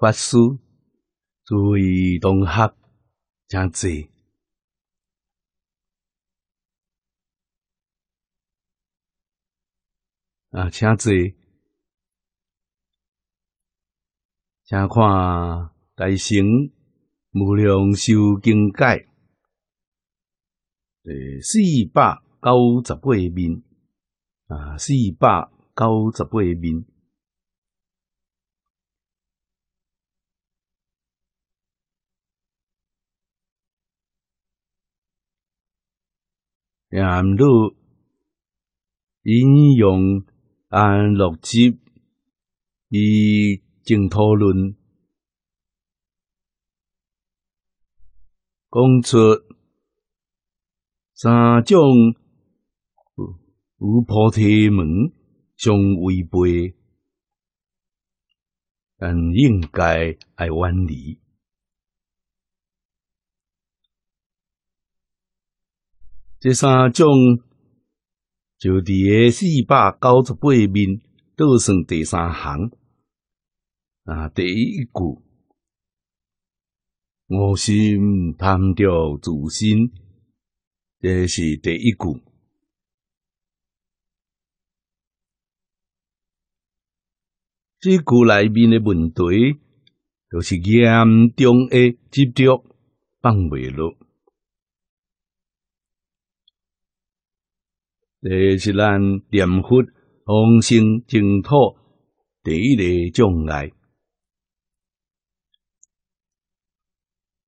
法师注意同学，请坐啊，请坐。请看大乘无量寿经解，呃，四百九十八面啊，四百九十八面。男女引用安乐集以正讨论，讲出三种如菩提门相违背，但应该爱远离。这三种就伫个四百九十八面倒算第三行啊，第一句，我心贪着自心，这是第一句。这句内面的问题，就是严重的执着放未落。这是咱念佛、往生净土第一个障碍。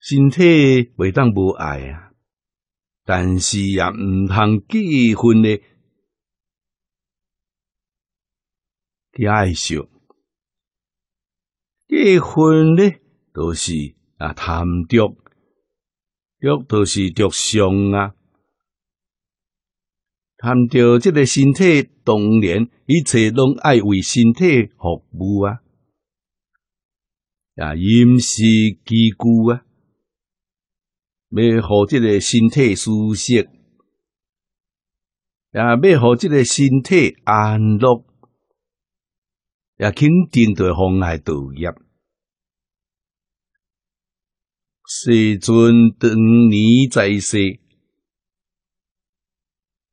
身体为当无碍啊，但是也毋通结婚咧。第二想结婚咧，都是啊贪得，又都是着想啊。含着这个身体，当然一切拢爱为身体服务啊！啊，饮食起居啊，要互这个身体舒适，啊，要互这个身体安乐，也肯定在妨碍投业。世尊等你再世。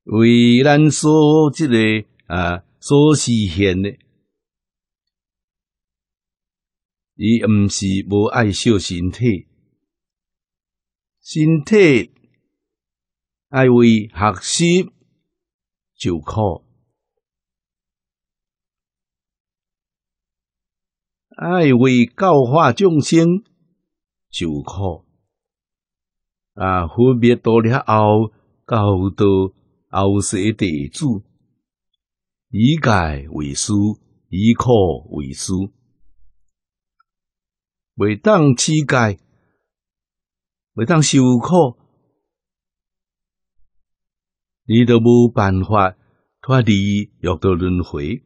为咱所即个啊所实现的，伊毋是无爱惜身体，身体爱为学习就苦，爱为教化众生就苦，啊，分别多了后较多。后世弟主以戒为师，以苦为师，未当乞戒，未当受苦，你都无办法脱离欲的轮回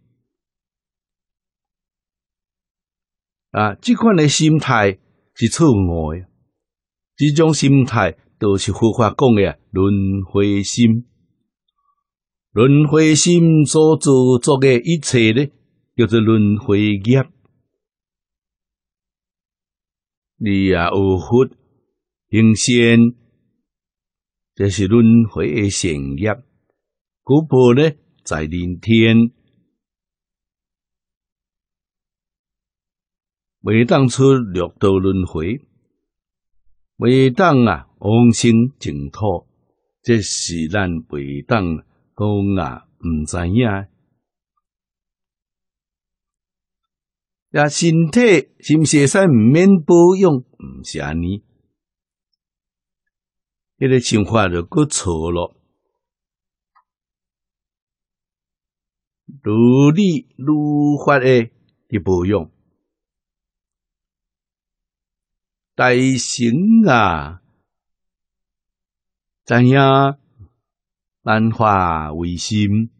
啊！这款的心态是错误的，这种心态都是佛法讲的轮回心。轮回心所做作的一切呢，叫做轮回业。你也有福行生这是轮回的善业。古报呢，在人天，未当出六道轮回，未当啊往生净土，这是咱未当。公啊，毋知影。呀，身体、是会使毋免保养，毋是安尼。一个情法就搁错了。如你如法诶，你保养，大神啊，怎样？万化为心，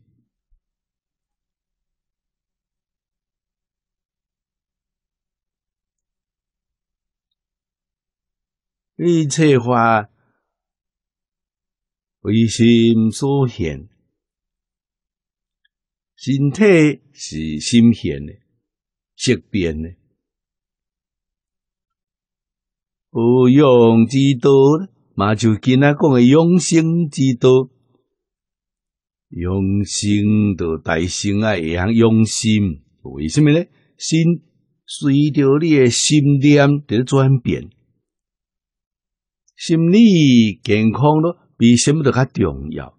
一切化为心所现。身体是心现的，色变的。无用之道，嘛就今仔讲的用生之道。用心到大心啊，会肯用心。为什么呢？心随着你的心念在转变，心理健康咯，比什么都较重要。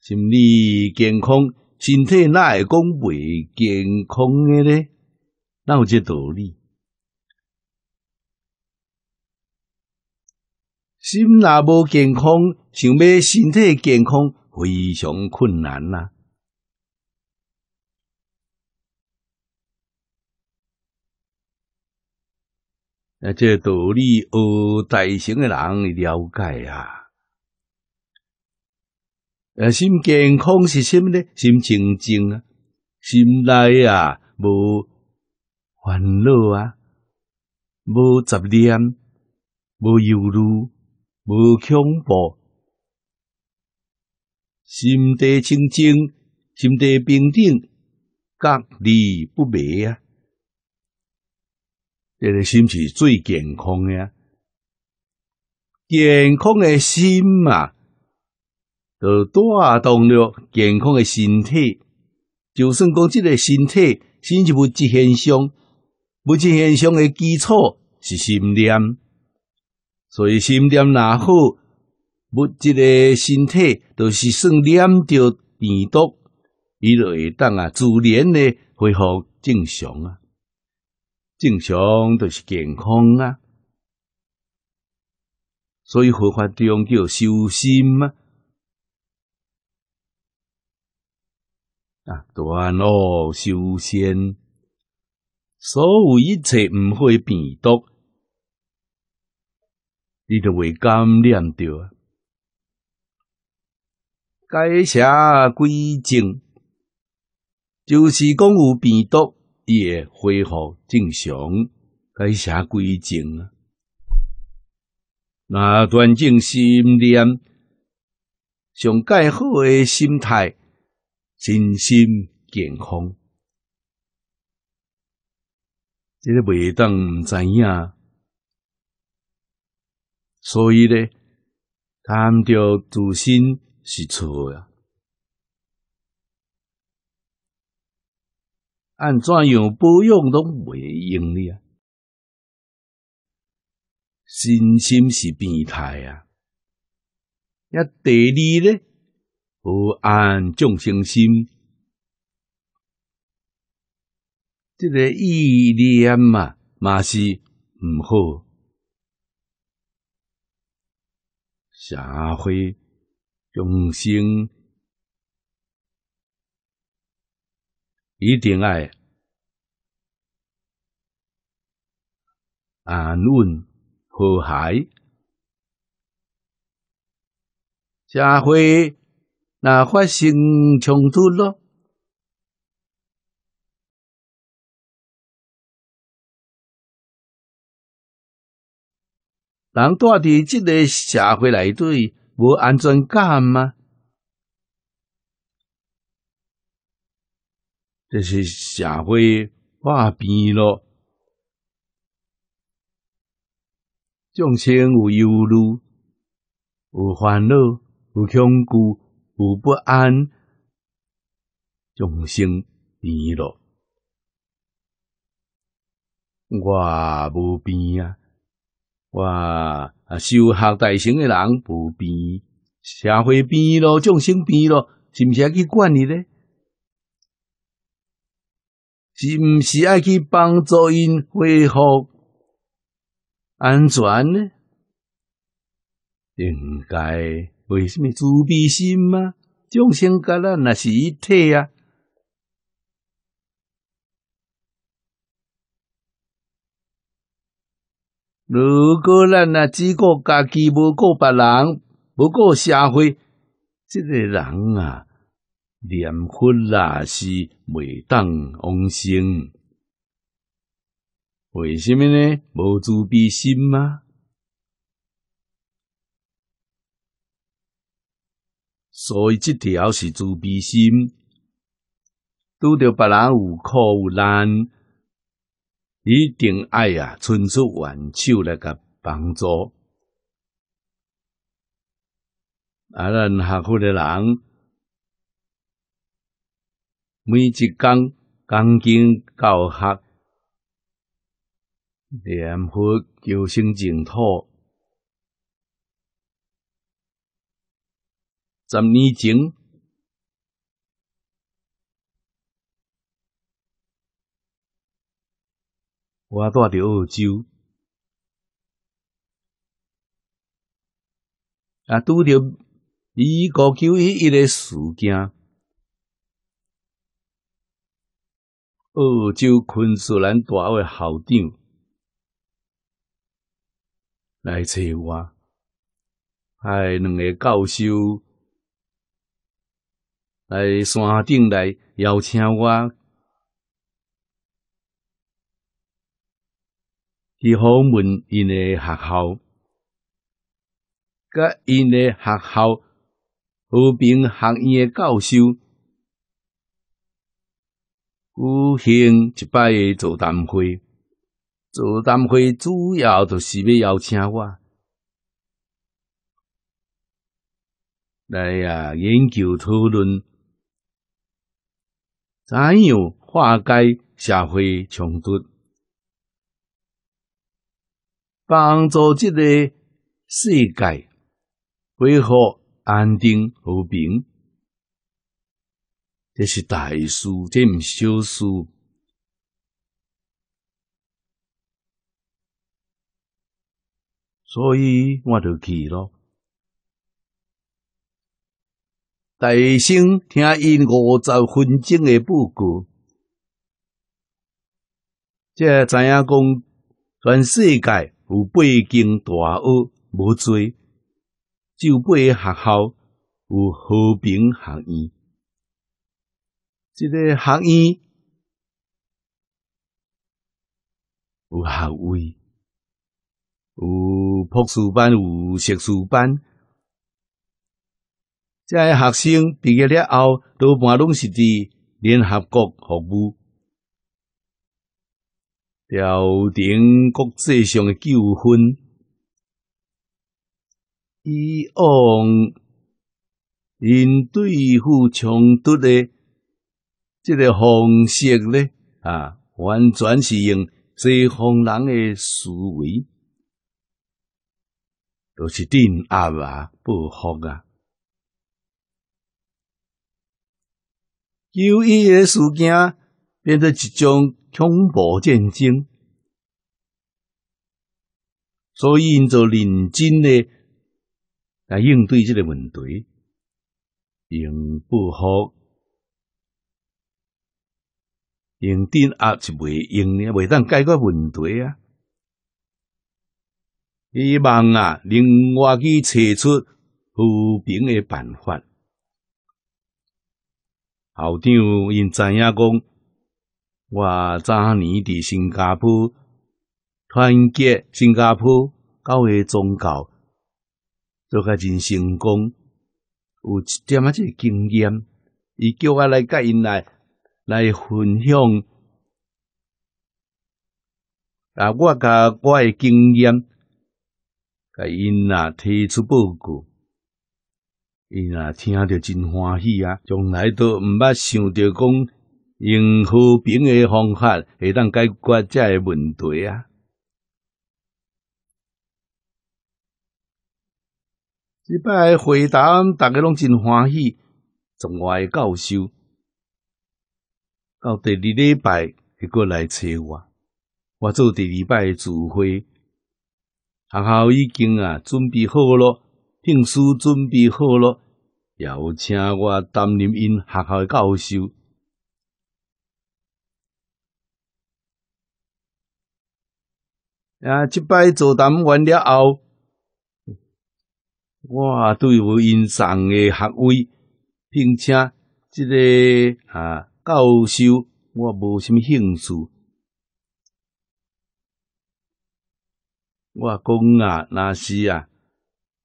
心理健康，身体哪会讲未健康嘅呢？哪有这道理？心若无健康，想要身体健康。非常困难呐！啊，这道理，学大成的人了解啊。啊，心健康是什么呢？心清净啊，心内啊无烦恼啊，无杂念，无忧虑，无恐怖。心地清净，心地平等，格离不灭啊！这个心是最健康啊，健康的心啊，就带动了健康的身体。就算讲这个身体，心是物质现象，物质现象的基础是心念，所以心念若好。物质个身体都是算念着病毒，伊就会当啊，自然的恢复正常啊，正常就是健康啊。所以佛法中叫修心啊，啊，断恶修仙，所有一切唔会病毒，你就会感染着啊。改邪归正，就是讲有病毒，伊会恢复正常。改邪归正啊，若端正心念，上改好诶心态，身心健康。这个袂当毋知影，所以咧，咱着自身是错啊。按怎样保养都未用了，啊！心是变态啊！那第二呢，不安众生心，这个意念嘛，嘛是唔好，下回。众生一定爱安稳和谐。社会那发生冲突咯？人住伫即个社会内底。无安全感吗？这是社会我变咯，众生有忧虑、有烦恼、有恐惧、有不安，众生变咯，我无变啊。哇！啊，修学大成诶人不变，社会变咯，众生变咯，是毋是爱去管伊咧？是毋是爱去帮助因恢复安全呢？应该为什么慈悲心吗？众生甲咱若是一体啊。如果咱啊只顾家己，无顾别人，无顾社会，这个人啊，连佛也是未当往生。为什么呢？无自悲心吗？所以即条是自悲心，拄着别人有苦有难。一定爱啊，伸出援手来甲帮助。啊，咱学佛的人，每一工钢经教学，念佛求生净土，十年前，我住伫澳洲，啊，拄着二九一一个事件，澳洲昆士兰大学校长来找我，派两个教授来山顶来邀请我。伫访门因诶学校，甲因诶学校和平学院诶教授，举行一摆座谈会。座谈会主要就是要邀请我来啊，研究讨论怎样化解社会冲突。帮助这个世界为何安定和平？这是大事，这是小事。所以我就去咯。大声听伊五十分钟的布局，才知影讲全世界。有北京大学无多，有八学校有和平学院，这个学院有学位，有博士班，有硕士班，个学生毕业了后，多半拢是伫联合国服务。调整国际上的纠纷，以往因对付冲突的这个方式呢，啊，完全是用西方人的思维，就是镇压啊，报复啊，旧于诶事件变成一种恐怖战争。所以因就认真嘞来应对这个问题。用不好，用针啊是袂用，诶，袂当解决问题啊。希望啊，另外去找出和平的办法。校长因知影讲。我早年伫新加坡团结新加坡教会宗教做开真成功，有一点仔即个经验，伊叫我来甲因来来分享。啊，我甲我诶经验，甲因啊提出报告，因啊听着真欢喜啊，从来都毋捌想着讲。用和平诶方法会当解决即个问题啊！即摆回答，大家拢真欢喜，从我诶教授到第二礼拜伊过来找我，我做第二摆诶主会。学校已经啊准备好咯，聘书准备好咯，邀请我担任因学校诶教授。啊！即摆座谈完了后，我对有吟上诶学位，并且即个啊，教授我无什么兴趣。我讲啊，那是啊，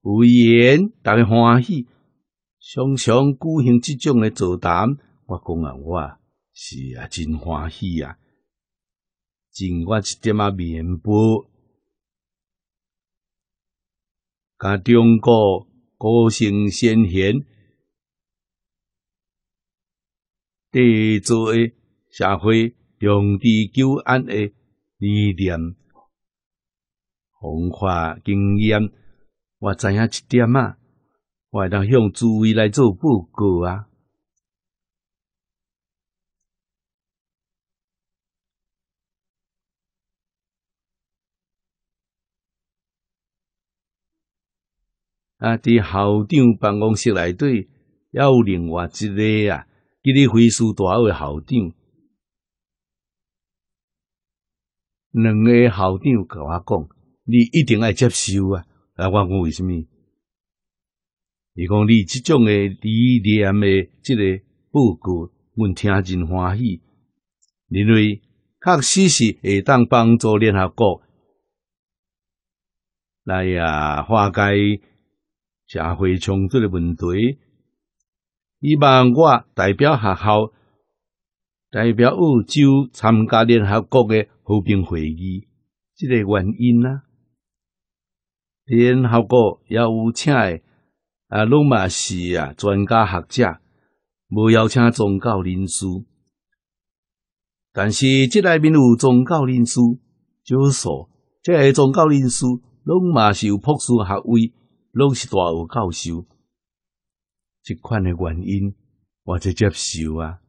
有缘逐个欢喜，常常举行即种诶座谈。我讲啊，我是啊，真欢喜啊。尽管一点啊，弥补，甲中国古圣先贤、地主社会、永之久安的理念、文化经验，我知影一点啊，我会当向诸位来做报告啊。啊！伫校长办公室内底，抑有另外一个啊，吉力回师大诶校长，两个校长甲我讲，你一定要接受啊！啊，我讲为虾米？伊讲你即种诶理念诶，即个报告，阮听真欢喜，因为确实是会当帮助联合国来啊化解。社会冲突诶问题，伊望我代表学校，代表澳洲参加联合国诶和平会议，即个原因啊？联合国也有请，啊，拢嘛是啊专家学者，无邀请宗教人士。但是即内面有宗教人士，少数，即个宗教人士拢嘛是有博士学位。拢是大学教授，即款的原因，我就接受啊。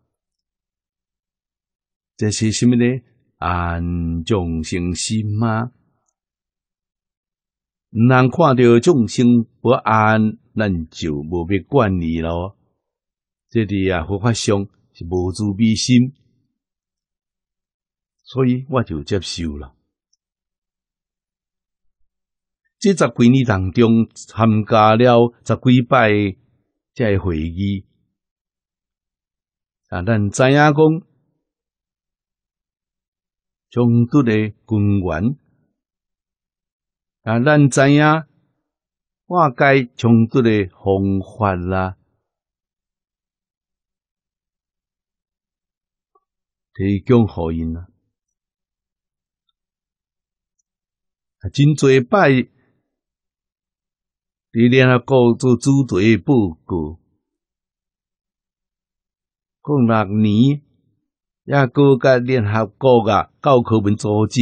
这是什么呢？安众生心吗？人看到众生不安，咱就无必管伊咯。这里啊，佛法上是无慈悲心，所以我就接受了。这十几年当中，参加了十几摆，个会议啊，咱知影讲，冲突的根源，啊，咱知影化解冲突的方法啦，提供好因啊！真侪摆。伫联合国组组诶报告，共六年，亚哥甲联合国教科文组织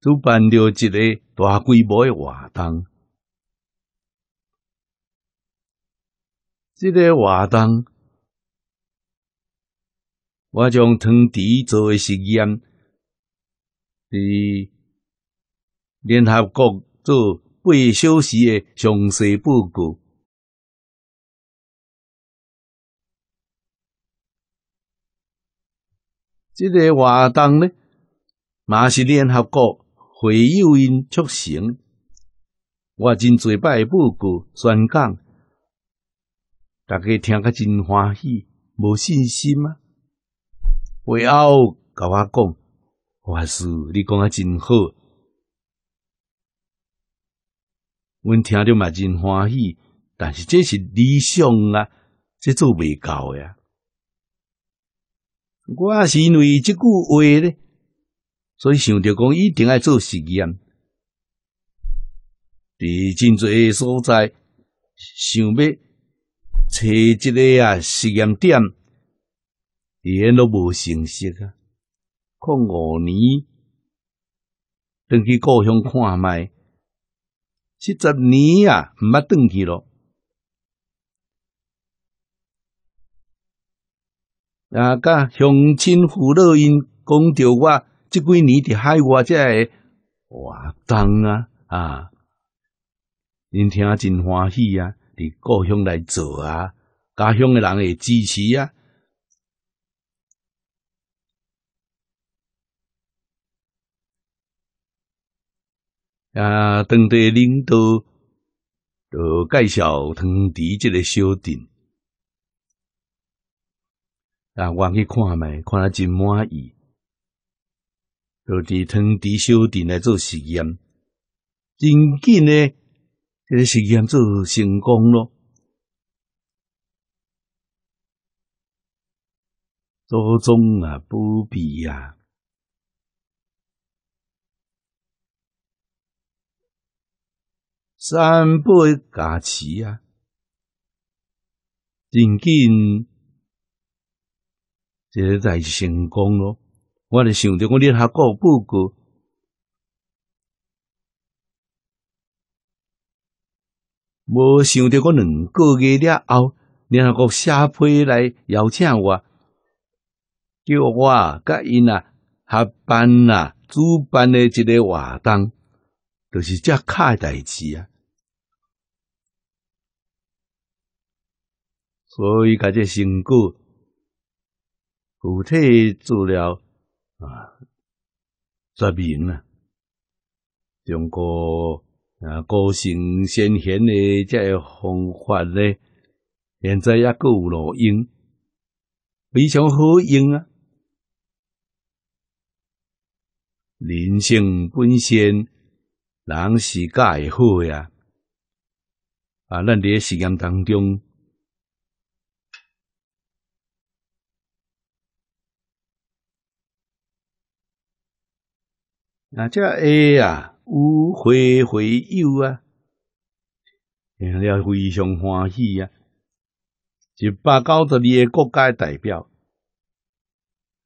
主办了一个大规模诶活动。这个活动，我将汤迪做实验，伫联合国做八小时的详细报告。这个活动呢，嘛是联合国会友因促成。我真侪摆报告宣讲，大家听个真欢喜，无信心啊！会后甲我讲，还是你讲啊，真好。阮听着嘛真欢喜，但是这是理想啊，这做未到呀。我是为即句话咧，所以想着讲一定要做实验。伫真侪所在，想要找一个啊实验点，也都无成色啊。看五年，等去故乡看卖。七十年啊，毋捌转去咯。啊，甲乡亲父老因讲着我，这几年伫海外，才会活当啊，啊，因听真欢喜啊，伫故乡来做啊，家乡嘅人会支持啊。啊！当地领导著介绍汤池这个小镇，啊，我去看卖，看了真满意，就伫汤池小镇来做实验，真紧呢，这个实验做成功咯。祖宗啊，不比呀。三杯加期啊，真紧，这才成功咯。我咧想着我咧下个不过，无想着我两个月了后，另外一个下批来邀请我，叫我甲因啊合办啊主办的一个活动。就是遮卡诶代志啊！所以甲这成果，具体做了啊，说明啊，中国啊，古圣先贤遮这方法咧，现在抑也有路用，非常好用啊！人性本善。人是教会好呀，啊，咱伫实验当中，那只 A 啊，有回回应啊，听了非常欢喜啊。一百九十二个国家代表、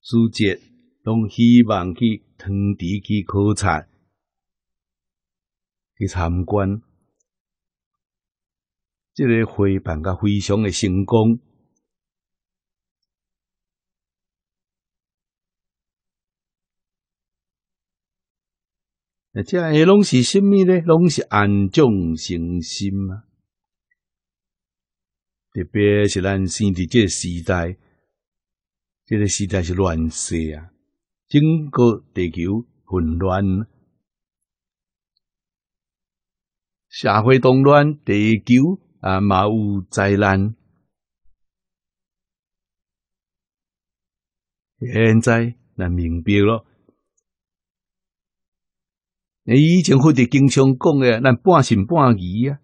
主席，拢希望去同地去考察。去参观，这个会办得非常的成功。那这下拢是甚物呢？拢是安众诚心啊！特别是咱生伫这个时代，这个时代是乱世啊，整个地球混乱。社会动乱，地球啊，嘛有灾难。现在咱明白了，你以前佛者经常讲的，咱半信半疑啊。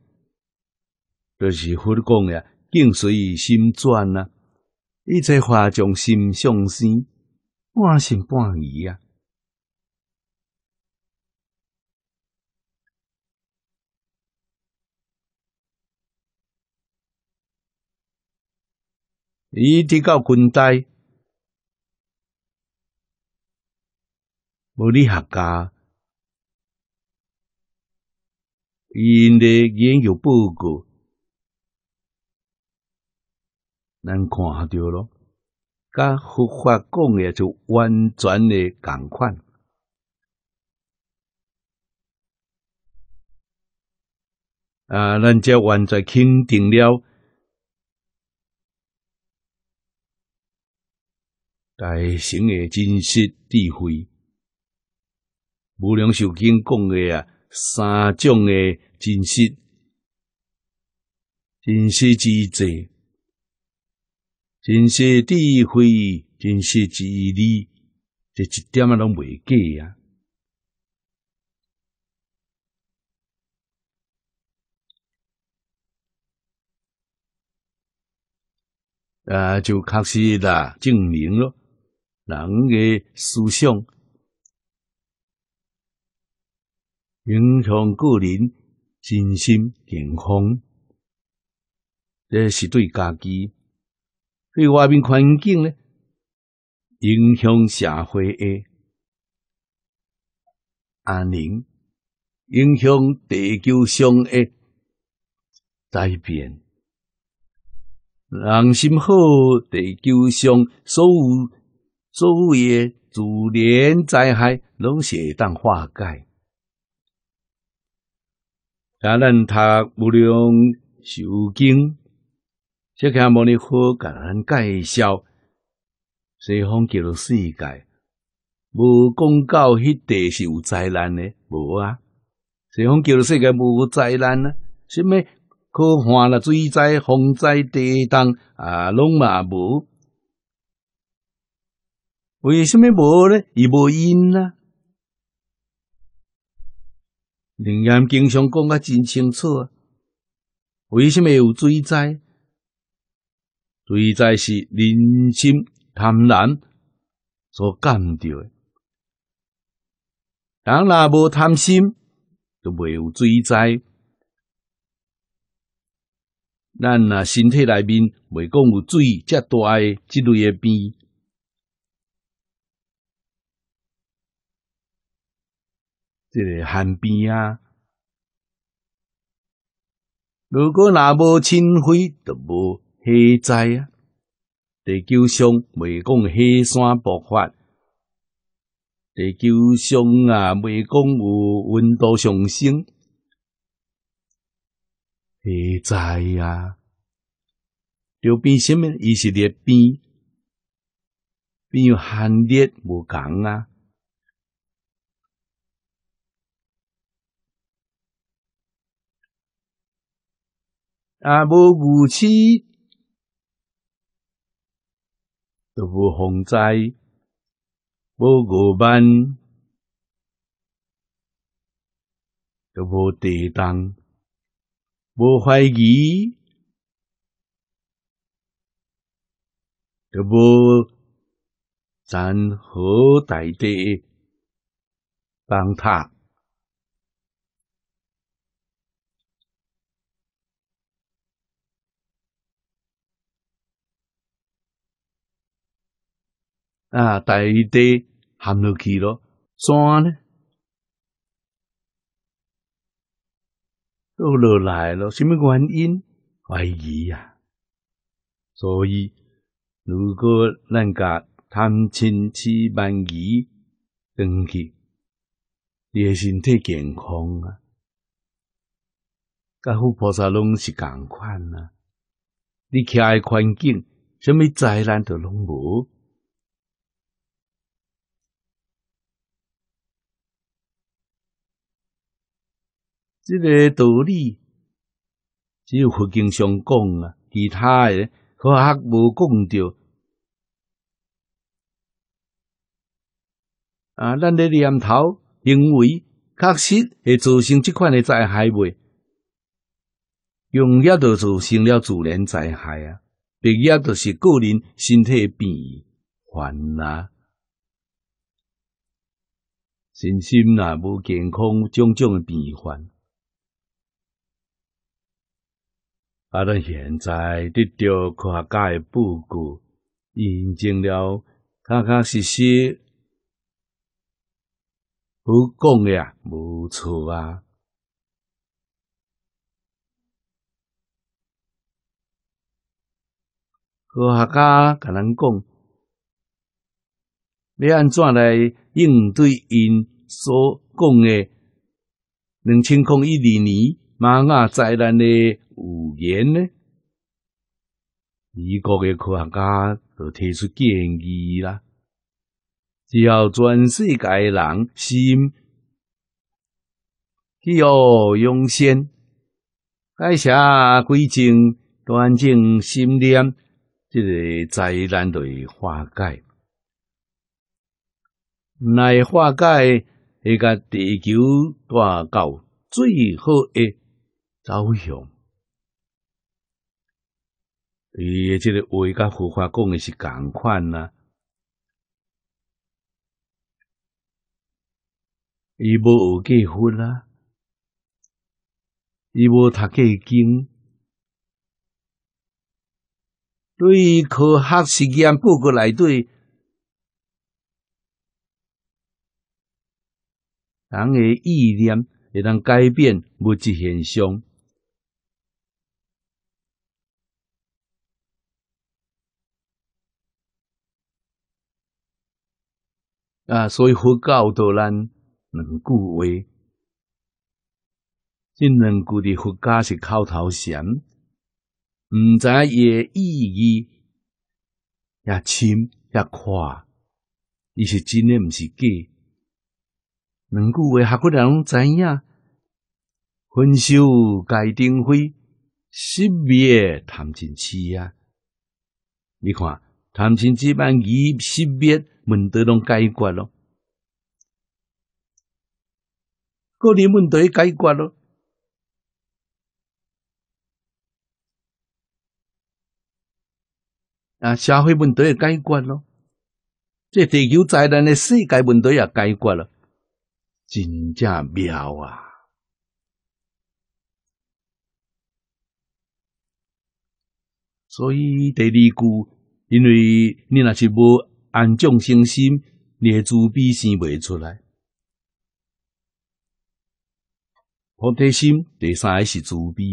就是佛讲的，静随心转啊。一切法从心上生，半信半疑啊。伊折扣近代，物理学家，人类研究报告咱看到咯，甲佛法讲的就完全的共款，啊，咱即完全肯定了。该生的真实智慧，无量寿经讲的啊，三种的真实，真实之智，真实智慧，真实之理，这一点啊，拢未假啊，啊，就确实啦，证明咯。人的思想影响个人身心健康，这是对家己；对外面环境呢，影响社会的安宁，影响地球上的改变。人心好，地球上所有。所有逐年灾害拢是会当化解。啊，咱读无量寿经，即刻摩尼佛甲咱介绍西方极乐世界，无讲到迄地是有灾难的，无啊。西方极乐世界无灾难啊，什么？可换啦、水灾、风灾、地震啊，拢嘛无。为什么无咧？伊无因啊。灵岩经常讲啊，真清楚。啊。为什么有水灾？水灾是人心贪婪所干掉的。人若无贪心，就未有水灾。咱若身体内面未讲有水遮大诶之类诶病。即个寒冰啊，如果那无清灰，就无火灾啊。地球上未讲火山爆发，地球上啊未讲有温度上升，火灾啊，就变什么？伊是热变，变寒热无共啊。啊！无武器，都无防灾；无五万，都无地动；无怀疑，都无咱后代的崩塌。啊，大地含落去咯，山呢都落来咯，什么原因？怀疑啊！所以，如果咱家贪亲痴万疑登去，你诶身体健康啊，甲富菩萨拢是共款啊，你徛环境，什么灾难都拢无。这个道理只有佛经上讲啊，其他诶科学无讲到啊。咱的念头行为确实会造成即款诶灾害袂？用药就造成了自然灾害啊，业就是个人身体病患啦，身心呐无健康种种的病患。啊！咱现在得着科学家的布告，验证了，确确实实，好讲啊，无错啊。科学家甲咱讲，要安怎来应对因所讲的两千零一二年玛雅灾难的预言呢？美国的科学家就提出建议啦，只要全世界人心去哦用先，改写规种端正心念，这个灾难就化解。来化解会个地球大到最好诶！导向，伊诶即个话甲佛法讲诶是共款啊。伊无学过婚啊，伊无读过经。对于科学实验报告内底，人诶意念会当改变物质现象。啊，所以佛教多咱两句话，这两句的佛教是口头禅，唔伊也意义也深也宽，伊是真诶，唔是假。两句话，下国人拢知影，分手该定会，失别叹尽痴啊！你看。谈钱之问已识别，问题拢解决咯。个人问题解决咯。啊，社会问题也解决咯。这地球灾难、的世界问题也解决了，真正妙啊！所以第二句。因为你若是无安众生心，你慈悲生未出来。菩提心第三个是慈悲，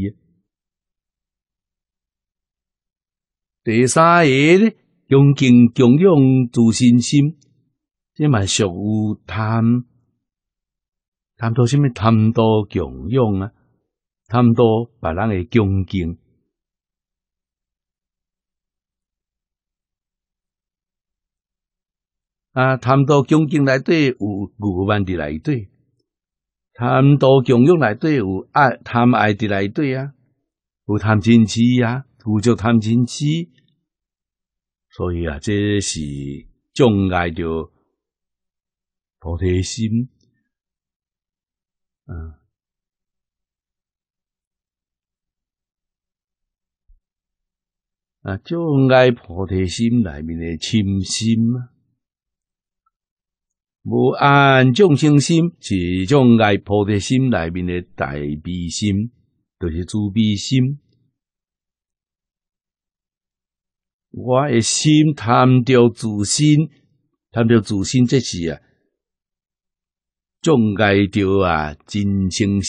第三个呢，恭敬供养自信心。嘛属于贪，贪多什么？贪多供养啊，贪多别人诶恭敬。啊，贪多恭敬内底有五万伫内底，贪多恭敬内底有爱贪爱伫内底啊，有贪嗔痴啊，有作贪嗔痴。所以啊，这是障碍着菩提心。嗯，啊，障碍菩提心内面的清啊。无安众生心，是一种爱菩提心里面的大悲心，就是慈悲心。我的心贪着自心，贪着自心，这是啊，种爱着啊，真心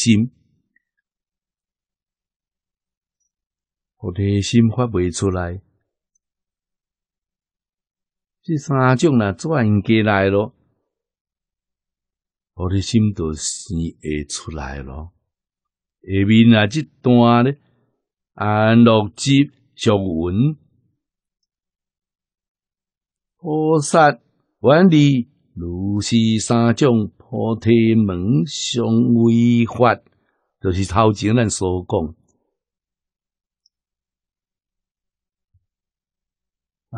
菩提心发不出来。这三种呢，转过来咯。我的心都会出来咯，下面啊这段呢，安乐集俗文，菩萨远离如是三种菩提门上威法，就是头前咱所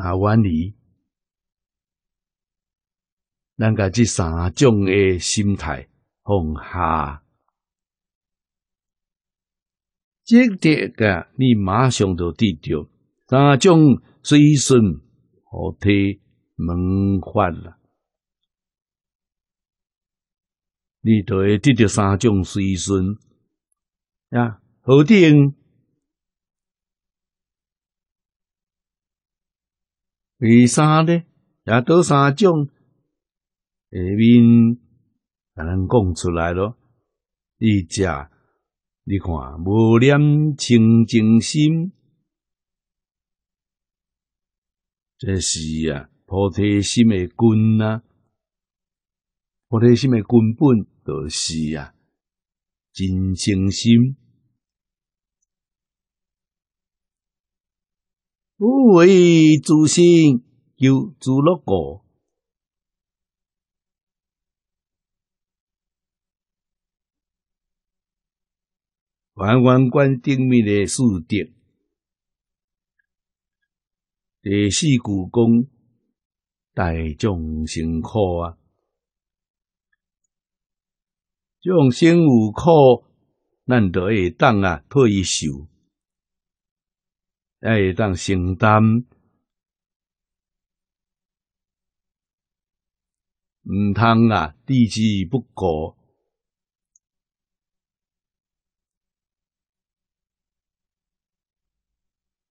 讲啊万里。咱甲即三种诶心态放下，这点个你马上就得着三种随顺和体门法了。你会得着三种随顺呀，何定？为啥呢？也得三种。下面咱能讲出来咯。一家你看无念清净心，这是啊菩提心的根啊。菩提心的根本就是啊清净心，无为诸生，有诸乐果。还完关顶面的四德。第四句讲大众辛苦啊！生有苦，咱就会当啊退休，会当承担，毋通啊，知之不过。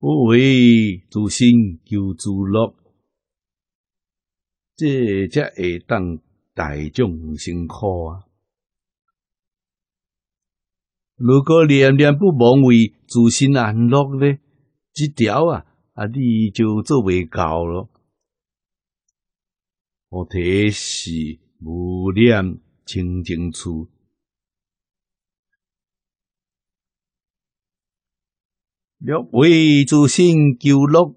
为自心求自乐，这才会当大众辛苦啊！如果念念不忘为自心安乐呢？这条啊啊，你就做未到咯。我提示无念清净处。六位诸圣救乐，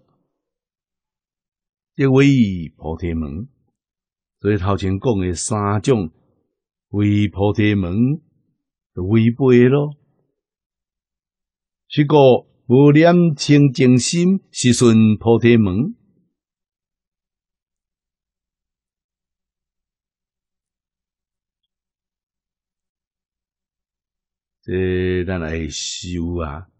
一位菩提门。所以头前讲的三种为菩提门，都违背咯。是故无念清净心，是顺菩提门。这咱来修啊。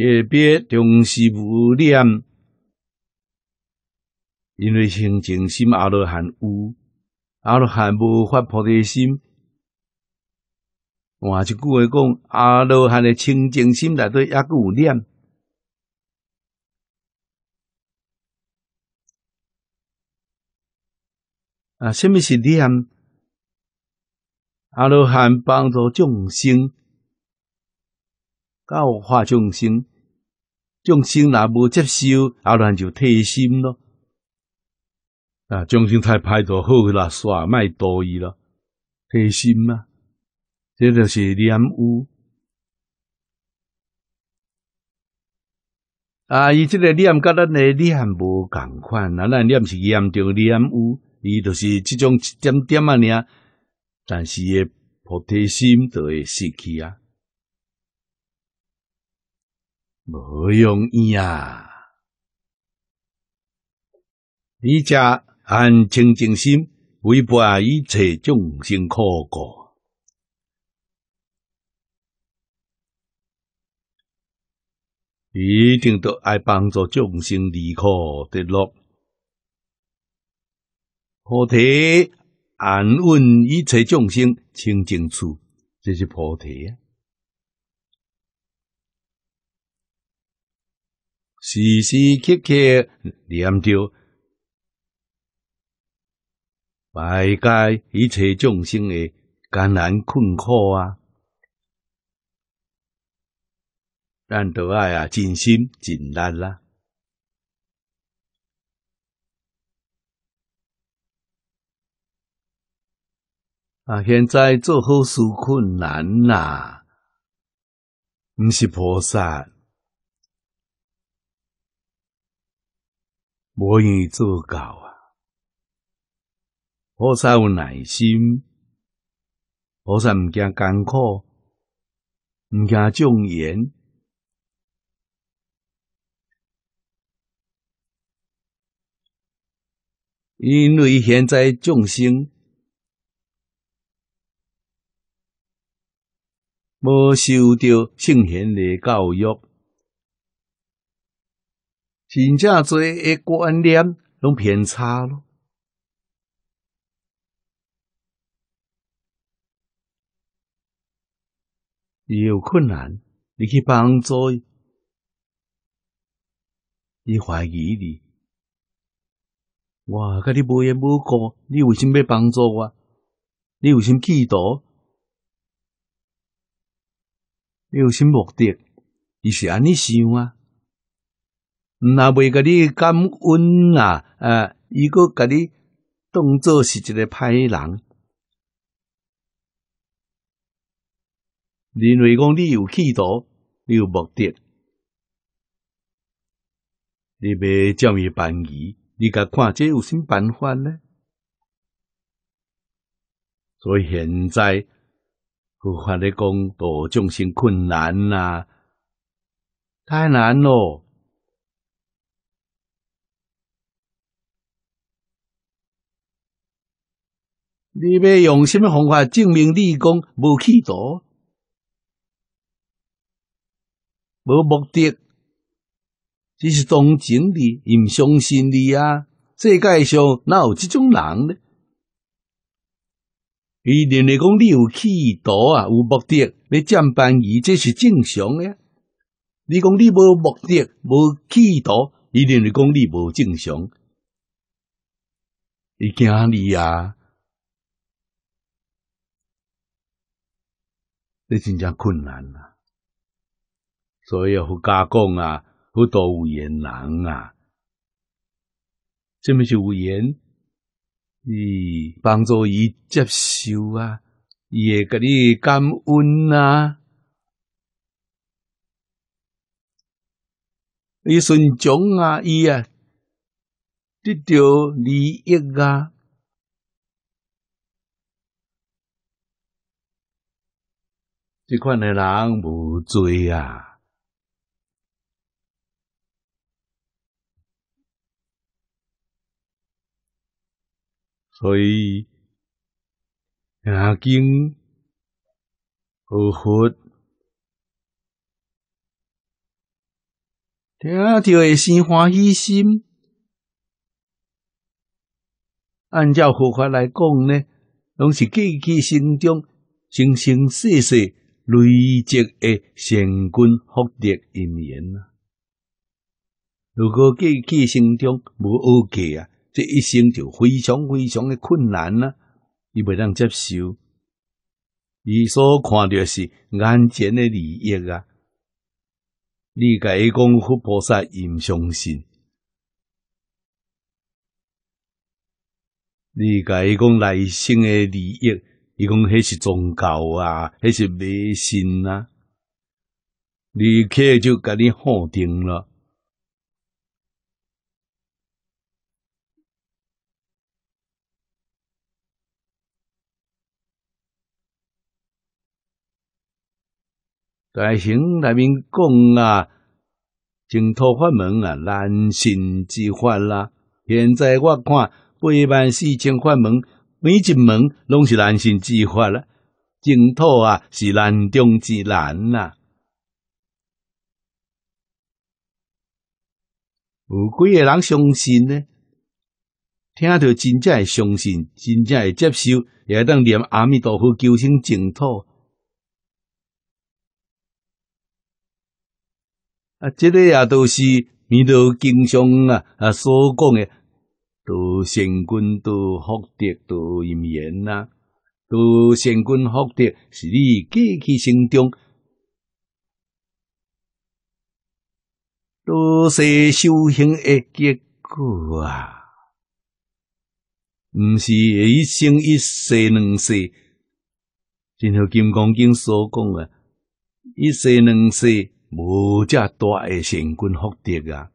特别重视无念，因为清净心阿罗汉有，阿罗汉无发菩提心。换一句话讲，阿罗汉的清净心内底也有念。啊，什么是念？阿罗汉帮助众生。教化众生，众生若无接受，阿难就退心咯。啊，众生太歹就好啦，煞卖多伊咯，退心啊，这就是念污。啊，伊即个念甲咱诶念无共款，啊，咱念是严重念污，伊就是即种一点点啊，但是诶菩提心著会失去啊。无容易啊！你家安清净心，为普一切众生苦果，一定都爱帮助众生离苦得乐。菩提安稳一切众生清净处，这是菩提。时时刻刻念着，化解一切众生的艰难困苦啊！咱都爱啊，尽心尽力啦。啊，现在做好事困难呐，不是菩萨。无容做到啊！好才有耐心，好才毋惊艰苦，毋惊重言，因为现在众生无受着圣贤的教育。真正做诶观念，拢偏差咯。有困难，你去帮助，伊怀疑你。哇，甲你无缘无故，你为啥物要帮助我？你有啥企图？你有啥目的？你是安尼想啊？那未甲你感恩啊！呃，伊个甲你当做是一个歹人，认为讲你有企图，你有目的，你袂这伊便宜，你甲看这有啥办法呢？所以现在，佛法咧讲，都众生困难啊，太难咯。你要用什么方法证明你讲无企图、无目的？只是同情你、毋相信你啊！世界上哪有这种人呢？伊认为讲你有企图啊、有目的，你占便宜，这是正常嘅。你讲你无目的、无企图，伊认为讲你无正常，伊惊你啊！你真正困难啊。所以佛家讲啊，好多无言人啊。这么是无言？你帮助伊接受啊，伊会甲你感恩啊。伊顺从啊，伊啊得到利益啊。即款诶人无罪啊，所以眼睛、耳、佛，听到会生欢喜心。按照佛法来讲呢，拢是记记心中，生生世世。累积的善根福德因缘啊！如果计记生中无恶计啊，这一生就非常非常的困难啊！伊袂当接受，伊所看到是眼前的利益啊！你伊讲佛菩萨，伊毋相信；你伊讲内心的利益。伊讲迄是宗教啊，迄是迷信啊，立刻就甲你否定了。大雄内面讲啊，净土法门啊，难信之法啦。现在我看八万四千法门。每一门，拢是难信之法了；净土啊，是难中之难呐。有几个人相信呢？听到真正系相信，真正系接受，也当念阿弥陀佛，求生净土。啊，这个也都是弥陀经上啊啊所讲嘅。多善君多福德、多因缘呐，多善君福德是你过去生中多些修行的结果啊！唔是一生一世、两世，真像《金刚经》所讲啊，一世、两世无遮大诶善根福德啊！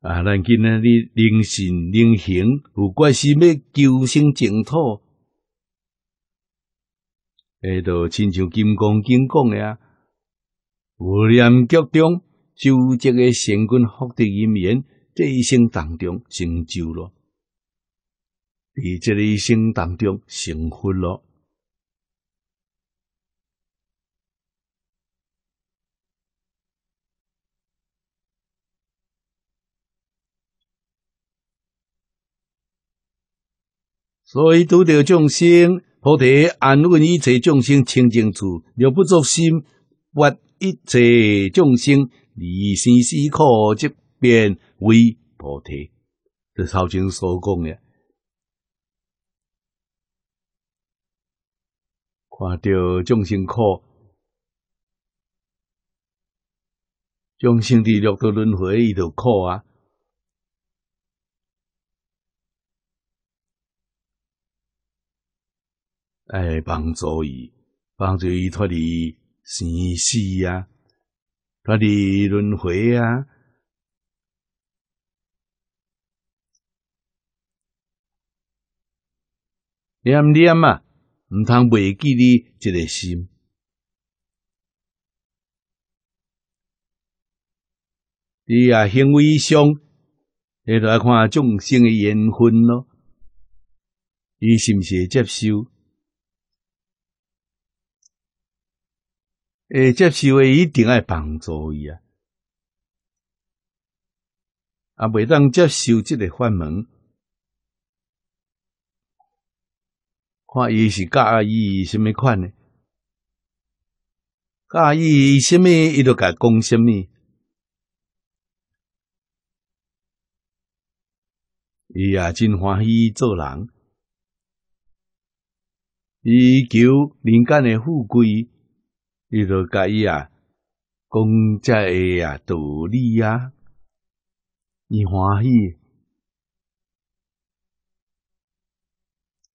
啊！咱今仔日灵性灵行，不管是要求生净土，哎，都亲像金刚经讲的啊，无量觉中，修这个善根福德因缘，在一生当中成就了，在这一生当中成佛了。所以，拄着众生，菩提安稳一切众生清净处；若不作心，发一切众生离生死苦，即变为菩提。就头前所讲的，看到众生苦，众生的六道轮回，伊就苦啊。爱帮助伊，帮助伊脱离生死啊，脱离轮回啊。念念啊？唔通袂记你一个心。你啊，行为上，来来看众生的缘分咯。伊是毋是接受？诶，接受诶，一定爱帮助伊啊！啊，袂当接受即个法门，看伊是介意什么款呢？介意什么，伊就甲讲什么。伊也真欢喜做人，伊求人间的富贵。伊著甲伊啊，讲这个啊道理啊，伊欢喜，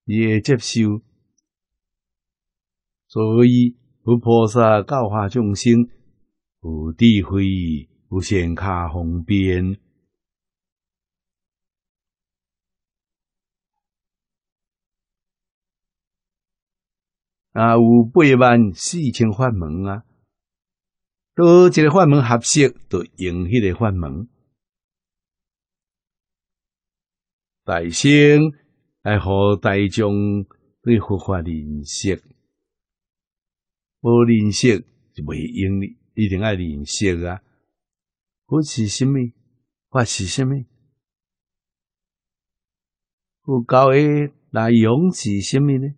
伊会接受。所以，佛菩萨教化众生，有智慧，有善卡方便。啊，有八万四千法门啊，都一个法门合适，著用迄个法门。大圣爱互大众对佛法认识，无认识就未用哩，一定爱认识啊。佛是甚物？法是甚物？佛教来用是甚物呢？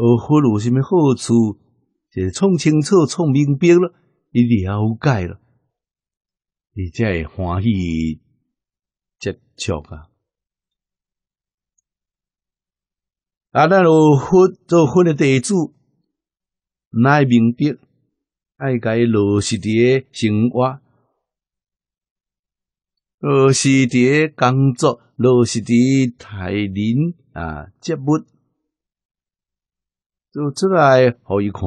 哦，福有甚么好处？就是创清楚、创明白了，伊了解了，伊才会欢喜接触啊。啊，咱有福做福的地主，爱明白，爱该落实的生活，落实的工作，落实的待人啊，接物。走出来互伊看，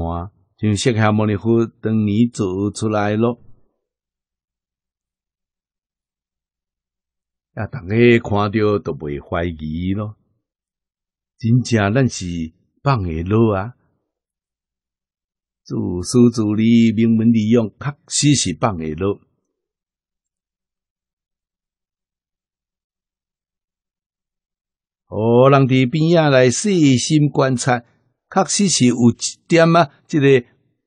就揭开魔力盒，等你走出来咯。啊，大家看到都不怀疑咯，真正咱是放的落啊！自私自利、明文利用，确实是放的落。哦，人伫边仔来细心观察。确实是有一点啊，即个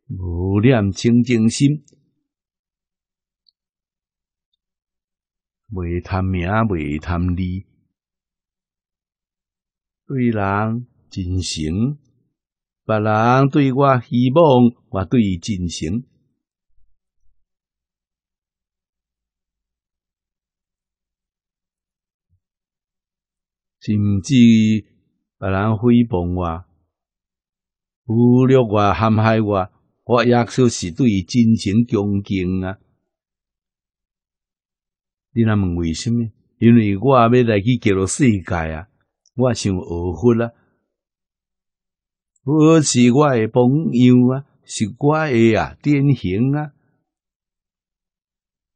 无念清净心，未贪名，未贪利，对人真诚，别人对我希望，我对伊真诚，甚至别人诽谤我。忽略我、陷害我，我也是是对伊真情恭敬啊！你若问为什么？因为我要来去极乐世界啊！我想恶佛啊，佛是我的朋友啊，是我的啊，典型啊！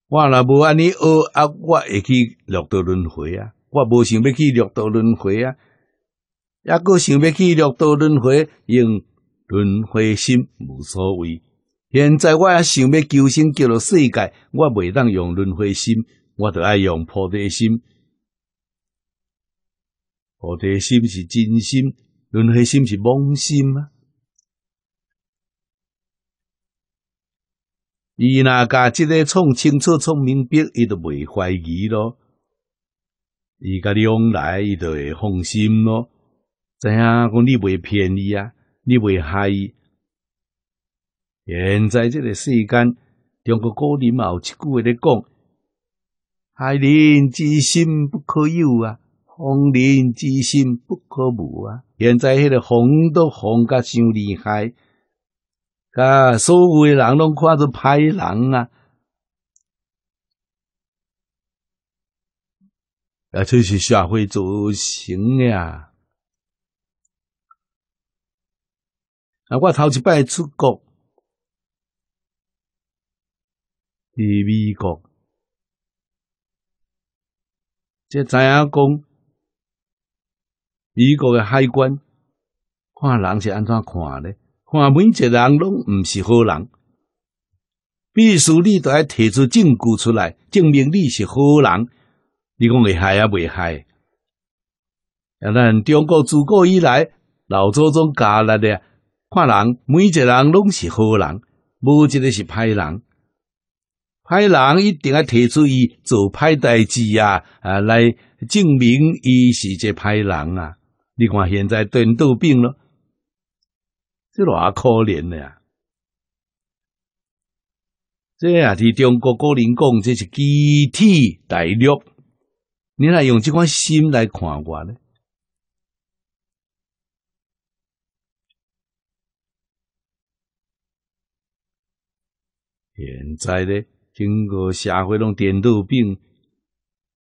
我若无安尼恶啊，我会去六道轮回啊！我无想要去六道轮回啊，抑佫想要去六道轮回用。轮回心无所谓，现在我也想要求生，叫做世界，我袂当用轮回心，我得爱用菩提心。菩提心是真心，轮回心是妄心啊。伊若甲即个创清楚、创明白，伊就袂怀疑咯。伊甲你往来，伊就放心咯。知影讲？你袂骗伊啊？你会害？现在这个世间，中国古嘛有一句话在讲：害人之心不可有啊，防人之心不可无啊。现在迄个防都防甲伤厉害，啊，所有谓人拢看做歹人啊，啊，这是社会成型啊。啊！我头一摆出国，伫美国，即知影讲美国嘅海关，看人是安怎看咧？看每一个人拢毋是好人，必须你都要提出证据出来，证明你是好人。你讲会害啊，未害？啊！咱中国自古以来，老祖宗教咱咧。看人，每一个人拢是好人，无一个是歹人。歹人一定要提出伊做歹代志啊，啊，来证明伊是只歹人啊！你看现在断到病了，这偌可怜呀！这啊，伫中国古人讲，这是机体大略。你那用即款心来看我咧？现在咧，整个社会，拢电脑病，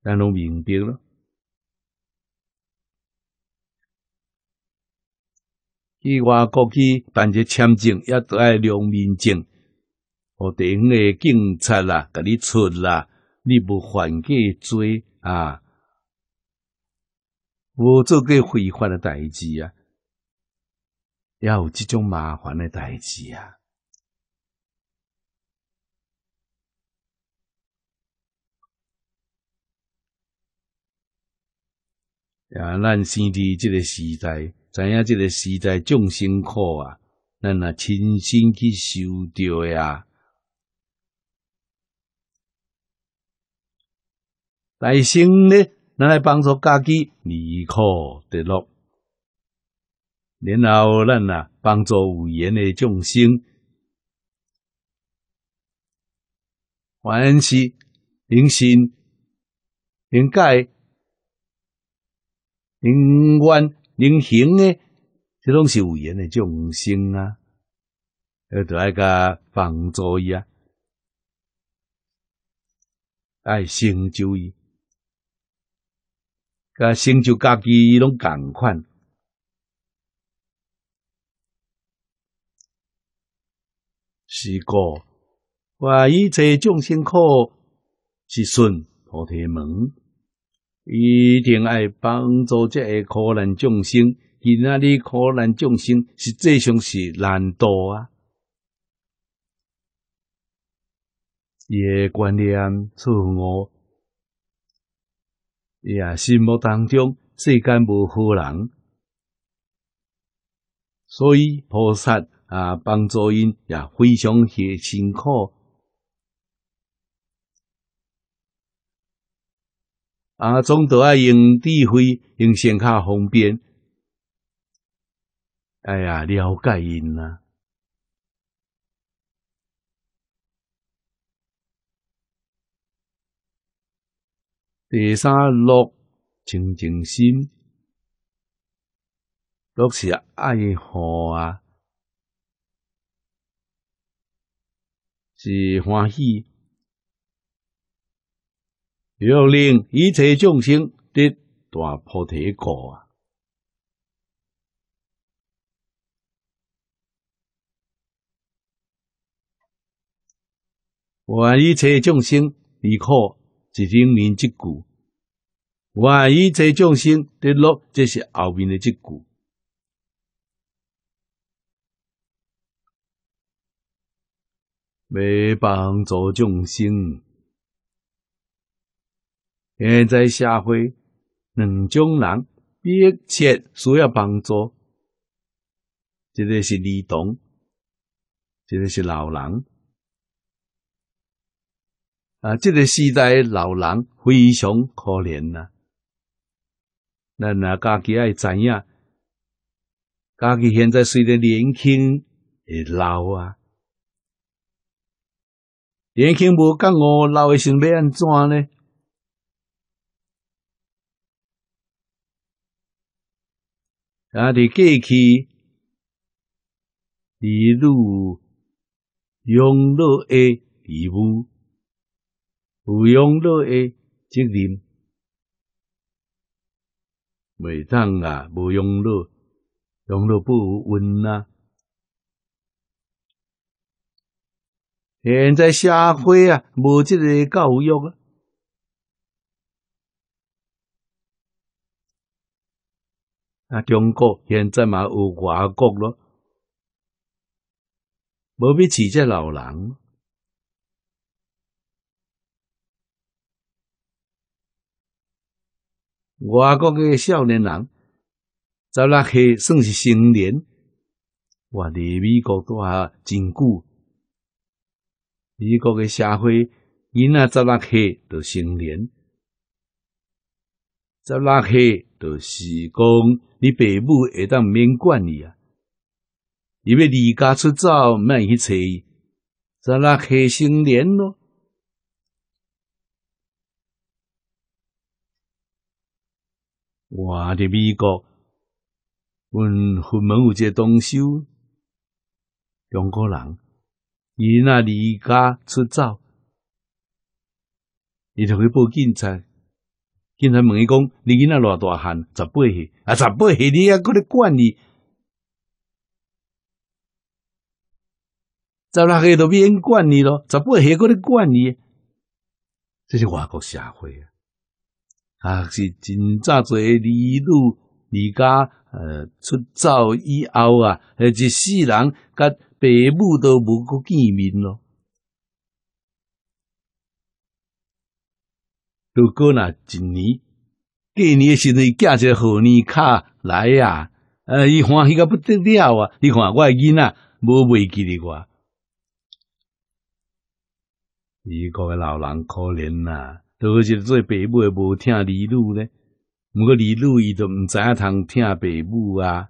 咱拢明白咯。去外国去办一个签证，也得爱亮面证，学地方的警察啦、甲你出啦，你无犯过罪啊？无做过非法的代志啊，也有即种麻烦的代志啊。啊！咱生伫即个时代，知影即个时代众生苦啊！咱若亲身去受着呀。来生呢，咱来帮助家己离苦得乐。然后，咱啊帮助有缘的众生，凡是欣欣、应该。宁愿人行咧，这拢是有缘的众生啊！要多爱甲帮助伊啊，爱成就伊，甲成就家己拢共款。是故，我以这种辛苦，是顺菩提门。一定爱帮助这些苦难众生，今仔里苦难众生实际上是难度啊！伊个观念错误，伊啊心目当中世间无好人，所以菩萨啊帮助因也非常是辛苦。啊，总得爱用智慧，用先较方便。哎呀，了解因啦。第三乐清净心，落是爱好啊，是欢喜。要令一切众生得大菩提果啊！我一切众生离苦，一听您即故；我一切众生得乐，这是后面的即句。要帮助众生。现在社会两种人，迫切需要帮助，一个是儿童，一个是老人。啊，这个时代老人非常可怜呐。那哪家己爱知影，家己现在随着年轻，会老啊。年轻无觉悟，老的时要安怎呢？啊，伫过去，一路养老的义务，有养老的责任，袂当啊，无养老，养老不如云呐。现在社会啊，无即个教育啊。啊！中国现在嘛有外国咯，无乜饲只老人，外国嘅少年人，十六岁算是成年。我离美国都啊真久，美国嘅社会，囡仔十六岁就成年。十六岁就是讲，你爸母会当免管你啊，你要离家出走去易伊。在拉黑成年咯。我的美国，问有一个东西，中国人，伊若离家出走，伊就去报警才。经常问伊讲，你囡仔偌大汉，十八岁，啊，十八岁你阿搁咧管伊？十六岁都免管伊咯，十八岁搁咧管伊？这是外国社会啊！啊，是真早侪儿女离家，呃，出走以后啊，一世人甲爸母都无过见面咯。如果那一年过年诶时阵寄一个贺年卡来啊，呃，伊欢喜个不得了啊！你看我诶囡仔，无袂记得我。伊个老人可怜呐，都是做爸母无疼儿女咧。毋过儿女伊都毋知影通疼爸母啊。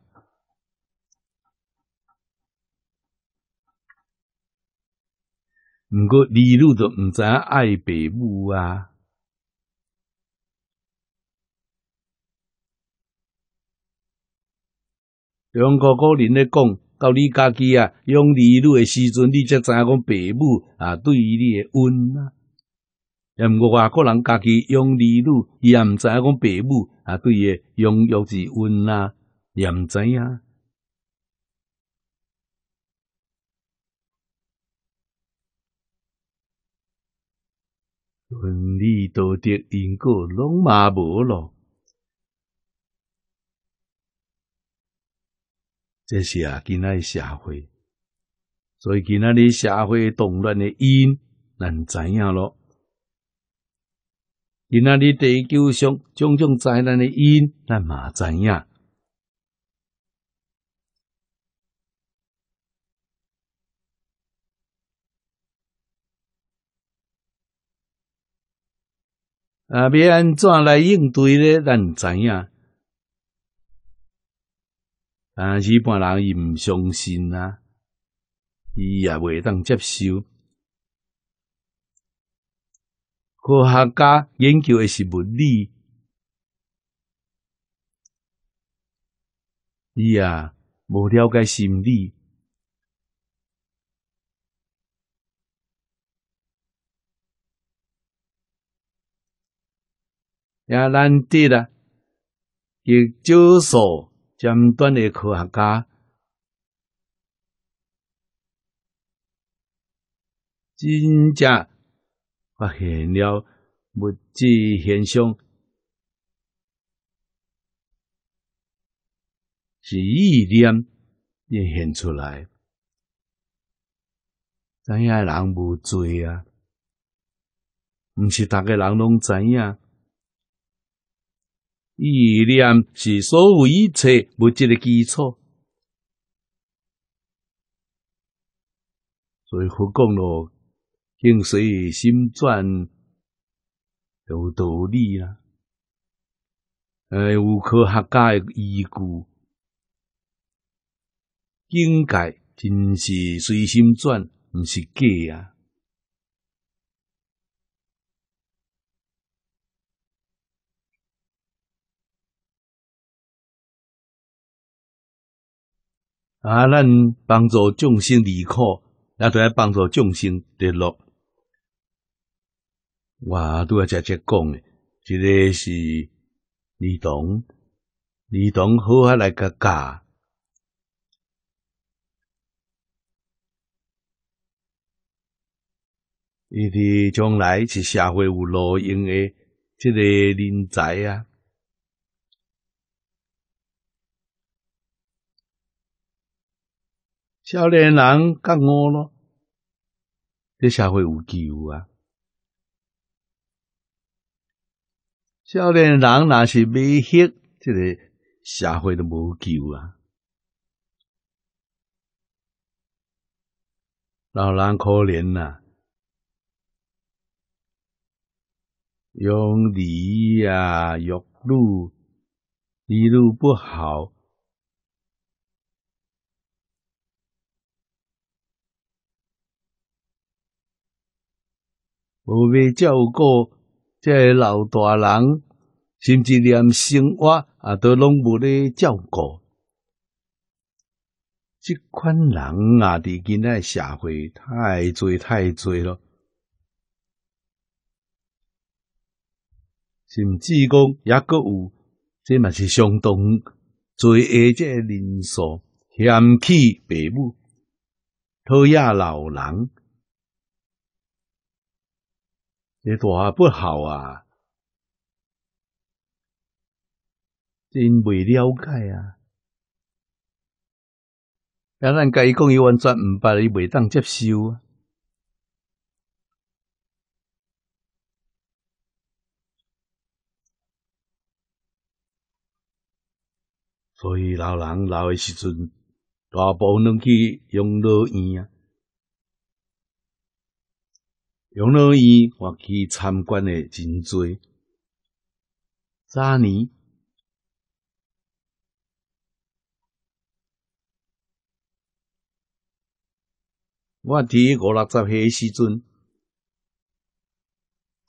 毋过儿女都毋知影爱爸母啊。用古人咧讲，到你家己啊，养儿女诶时阵，你才知影讲父母啊对于你诶恩呐。也过外国人家己养儿女，伊也毋知影讲父母啊对伊诶养育之恩呐，也毋知影。伦理道德因果，拢嘛无咯。这是啊，今仔日社会，所以今仔日社会动乱的因，咱知影咯。今仔日地球上种种灾难的因，咱嘛知影。啊，要安怎来应对呢？咱知影。但一般人伊毋相信啊，伊也袂当接受。科学家研究诶是物理，伊啊无了解心理。也难知啦，伊少数尖端的科学家真正发现了物质现象是意念显现出来，知影人无罪啊，唔是逐个人拢知影。意念是所有一切物质的基础，所以佛讲咯，境随心转有道理啦。诶，有科学家的依据，境界真是随心转，毋是假啊。啊！咱帮助众生离苦，那都要帮助众生得乐。我都要在这讲诶，一个是儿童，儿童好好来甲教？伊伫将来是社会有路用诶，即个人才啊。少年人干我咯，这社会无有啊！少年人若是没黑，这个社会都无救啊！老人可怜呐，用儿呀，育女，一路不好。无要照顾，即老大人，甚至连生活啊都拢无咧照顾，即款人啊，伫今仔社会太侪太侪咯。甚至讲抑阁有，即嘛是相当侪下即人数，嫌弃爸母，讨厌老人。一大不好啊，真未了解啊！啊，咱甲伊讲，伊完全毋捌，伊未当接受啊。所以老人老诶时阵，大部分拢去养老院啊。养老院，我去参观的真多。早年我伫五六十岁时阵，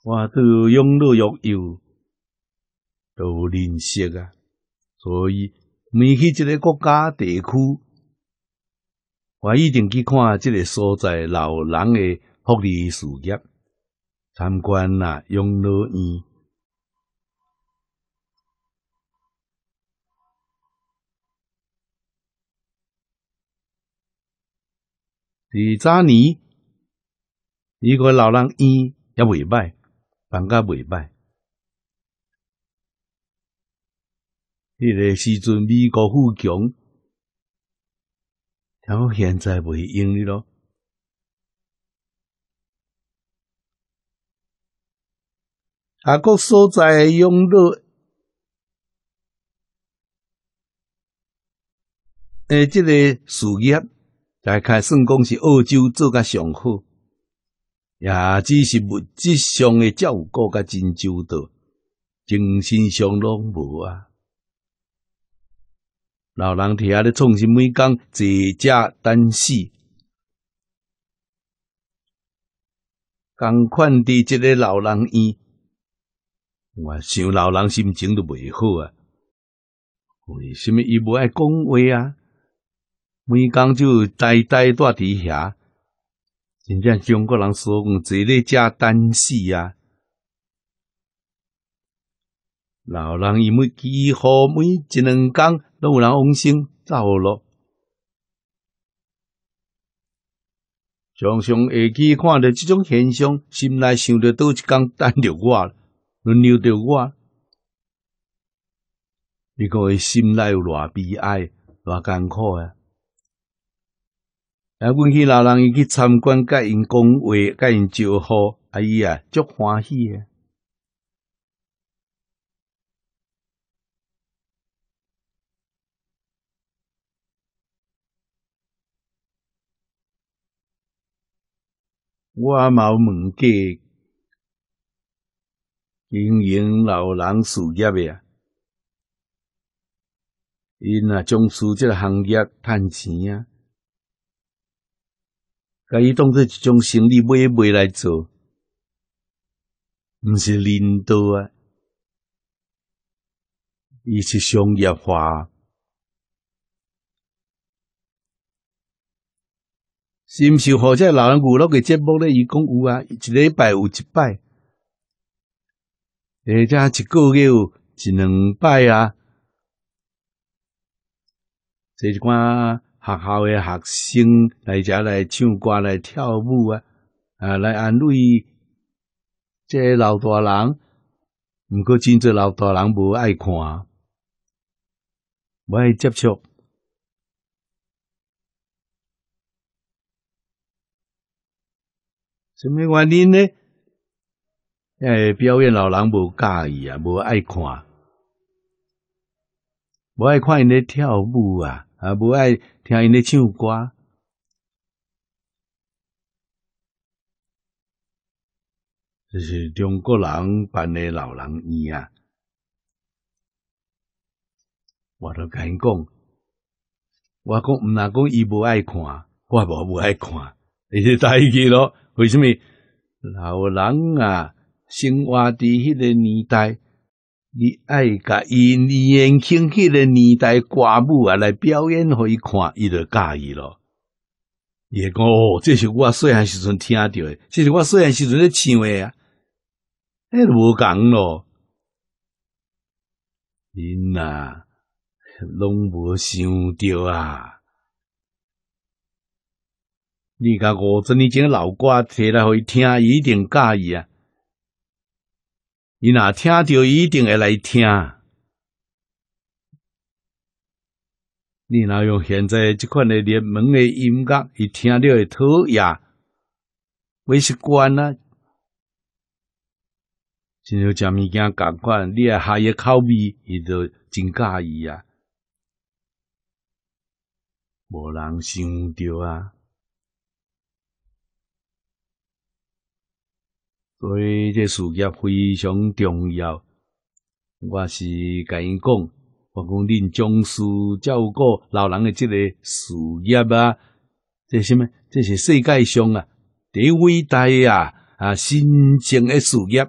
我伫养老院有有认识啊，所以每去一个国家地区，我一定去看这个所在老人的。福利事业，参观啦养老院，底早年，美国老人院也未歹，房价未歹。迄个时阵，美国富强，然后现在未用你咯。外国所在诶养老诶，即个事业大开算讲是澳洲做甲上好，也只是物质上诶照顾甲真周到，精神上拢无啊。老人伫遐咧创啥？每工坐食等死，共款伫一个老人院。我想，老人心情都袂好啊。为什么伊无爱讲话啊？每工就呆呆住伫遐，真正中国人说讲坐咧遮等死啊。老人伊每几乎每一两工，拢有人往生走咯。常常会去看到即种现象，心内想着倒一工等着我了。轮流着我，你讲伊心内有偌悲哀、偌艰苦诶。啊，阮去老人伊去参观，甲因讲话，甲因招呼，阿姨啊，足欢喜诶。我嘛有问过。经营老人事业的，因啊，从事这个行业赚钱啊，甲伊当做一种生意，买卖来做，毋是领导啊，伊是商业化。是毋是或者老人娱乐嘅节目咧，伊讲有啊，一礼拜有一摆。而且一个月一两摆啊，即款学校的学生来这来唱歌、来跳舞啊，啊，来安慰即老大人，毋过真侪老大人无爱看，无爱接触。什么原因呢？哎，表演老人无介意啊，无爱看，无爱看因咧跳舞啊，啊，无爱听因咧唱歌，就是中国人办个老人院啊。我都甲因讲，我讲毋若讲伊无爱看，我无无爱看，伊就大去咯。为什么？老人啊。生活伫迄个年代，你爱甲伊年轻迄个年代歌舞啊来表演互伊看，伊就介意伊会讲哦，这是我细汉时阵听着，诶，这是我细汉时阵咧唱诶啊，那无共咯。因呐，拢无想着啊。你五十年前诶老歌，摕来互伊听伊一定介意啊？伊若听到一定会来听，你若用现在即款的热门的音乐，伊听到会讨厌，未习惯啊。亲要食物件共款，你爱下一口味，伊就真介意啊。无人想着啊。所以这事业非常重要。我是甲因讲，我讲恁重视照顾老人的这个事业啊，这什么？这是世界上啊，第伟大啊啊，神圣的事业。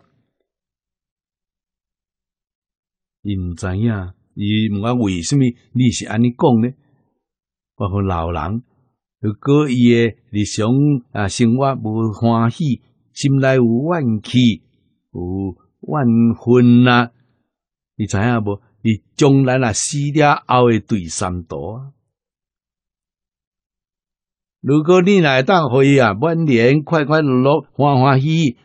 伊毋知影，伊问我为什么你是安尼讲呢？我讲老人如果伊的日常啊，生活无欢喜。心内有怨气，有怨恨啊！你知影无？你将来啊，死了后会对三多。如果你来当去啊，晚年快快乐乐，欢欢喜，喜，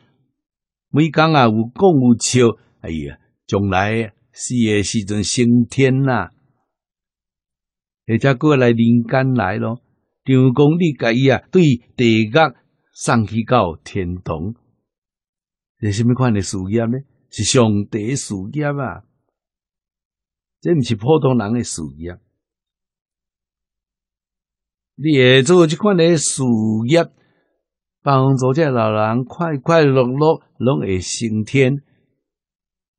每工啊有讲有笑，哎呀，将来死诶时阵升天啦，而且过来人间来咯。就讲你家己啊，对地狱送去到天堂，是甚么款的事业呢？是上帝事业啊！这毋是普通人的事业。你做即款的事业，帮助这老人快快乐乐，拢会升天。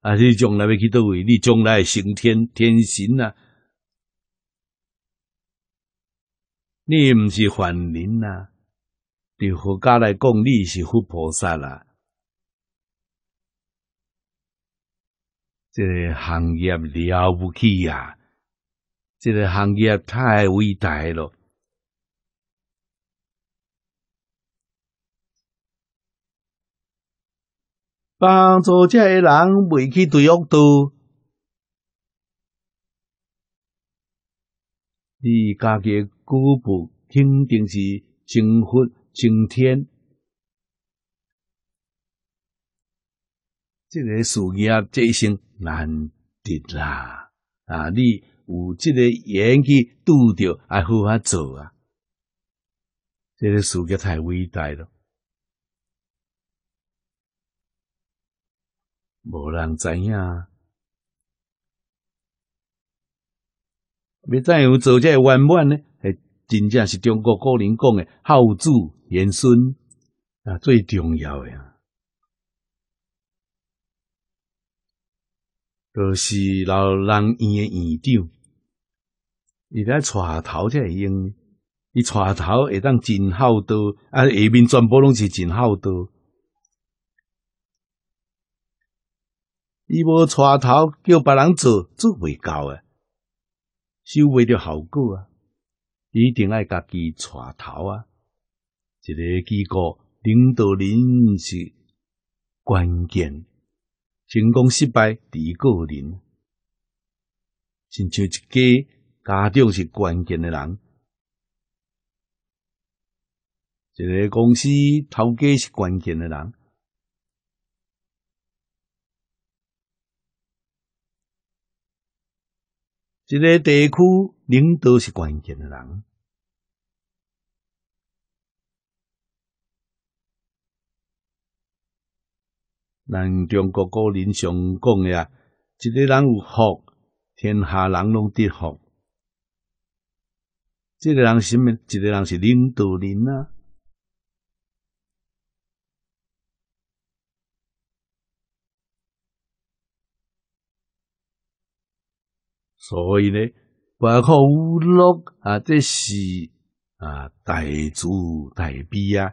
啊，你将来要去倒位，你将来会升天，天神啊！你毋是凡人啊！对佛家来讲，你是佛菩萨啦！这个行业了不起啊，这个行业太伟大了，帮助这个人未去对恶道，你家己的果报肯定是成佛。今天，这个事业这一生难得啦！啊，你有这个缘去拄着，还好好做啊？这个事业太伟大了，无人知影。要怎样做才个圆满呢？真正是中国古人讲的“好子。延伸啊，最重要的，著是老人院的院长，伊来带头才会用，伊带头会当真好多，啊，下面全部拢是真好多。伊无带头叫别人做做袂到诶，收袂着效果啊，一定爱家己带头啊。一个机构领导人是关键，成功失败伫个人，亲像一家家长是关键的人，一个公司头家是关键的人，一个地区领导是关键的人。咱中国古人常讲啊，一个人有福，天下人拢得福。即个人什么？一个人是领导人啊。所以呢，包括无禄啊，这是啊，大慈大悲啊，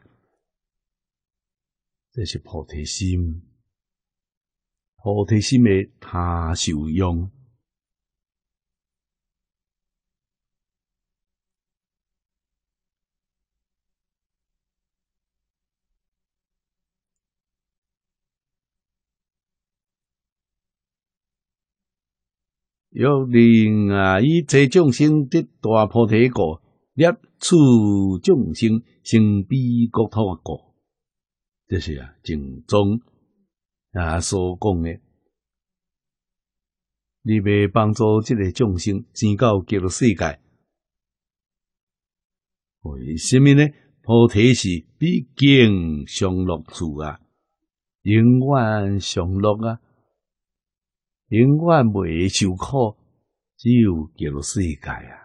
这是菩提心。菩提心的他受用，又令啊以这众生得大菩提果，摄取众生，成彼国土果，这是啊正宗。阿所讲诶，你未帮助即个众生，转到极乐世界，为什么呢？菩提是毕竟上乐住啊，永远上乐啊，永远未受苦，只有极乐世界啊。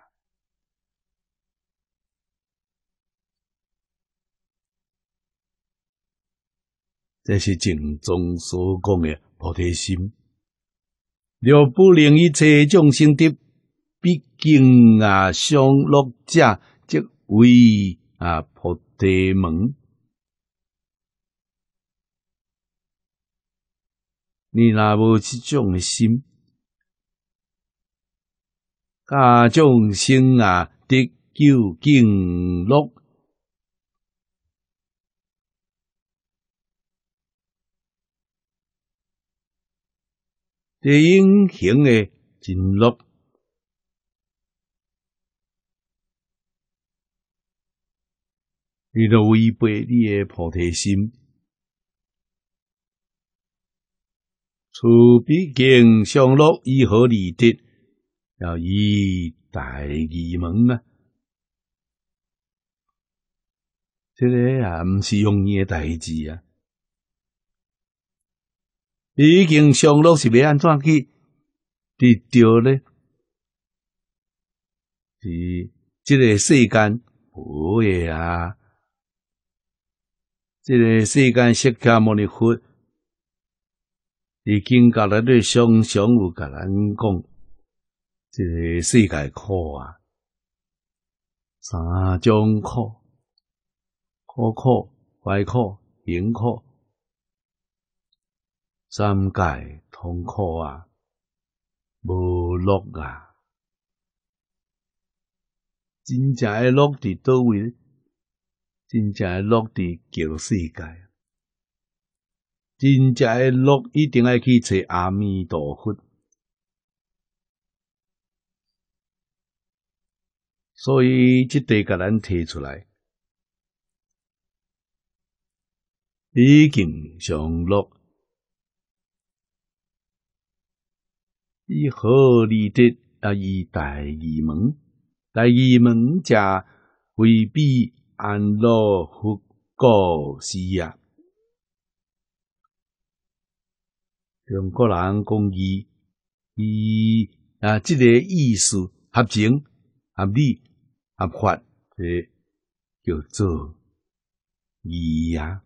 这是正宗所讲的菩提心。若不令一切众生得毕竟啊上乐者，即为啊菩提门。你若无这种心，假众生啊得究竟乐。这因行的进入，你若违背你的菩提心，此毕竟上乐亦何离得，要以大义门啊，这个也不是容易的代志啊。已经上路是要安怎去？伫着咧，伫即个世间无诶啊！这个世间释迦牟尼佛已经甲咱咧上上有甲咱讲，这个世界苦啊，三种苦：苦、苦、坏苦、永苦。三界痛苦啊，无乐啊！真正诶乐伫倒位，真正诶乐伫极世界，真正诶乐一定爱去找阿弥陀佛。所以，即地甲咱提出来，已经上乐。以合理的啊，以大义门，大义门价未必安落福国事啊。中国人讲义，义啊，这个意思合情、合理、合法的叫做义呀。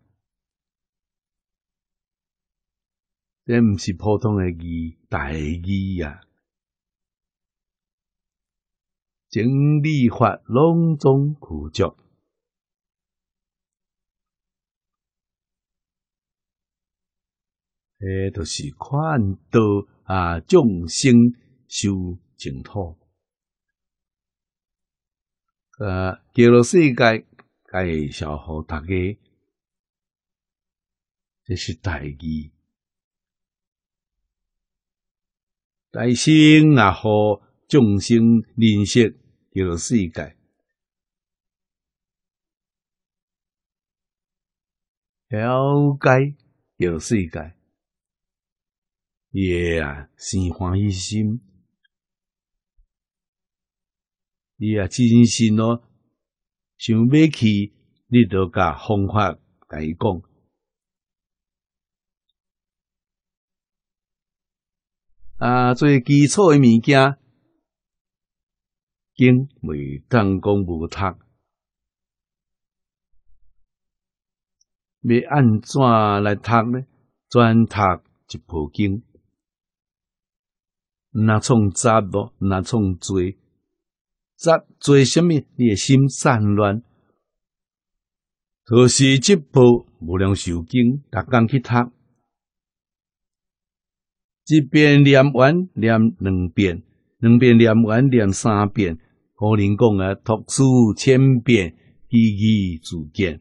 这毋是普通诶鱼，大鱼啊。整理发隆重古着，诶，都是宽道啊，众生修净土啊，叫绍世界介绍给大家，这是大鱼。大心啊，和众生认识这做世界，了解这做世界。也啊，生欢喜心，你啊，真心咯，想要去，你都甲方法来讲。啊，最基础诶物件，经未当讲无读，要安怎来读呢？专读一部经，若从杂无，若从做杂做什么？你诶心散乱，都是这部无量寿经，逐工去读。一遍念完，念两遍，两遍念完，念三遍，可能讲啊，读书千遍，意义足见。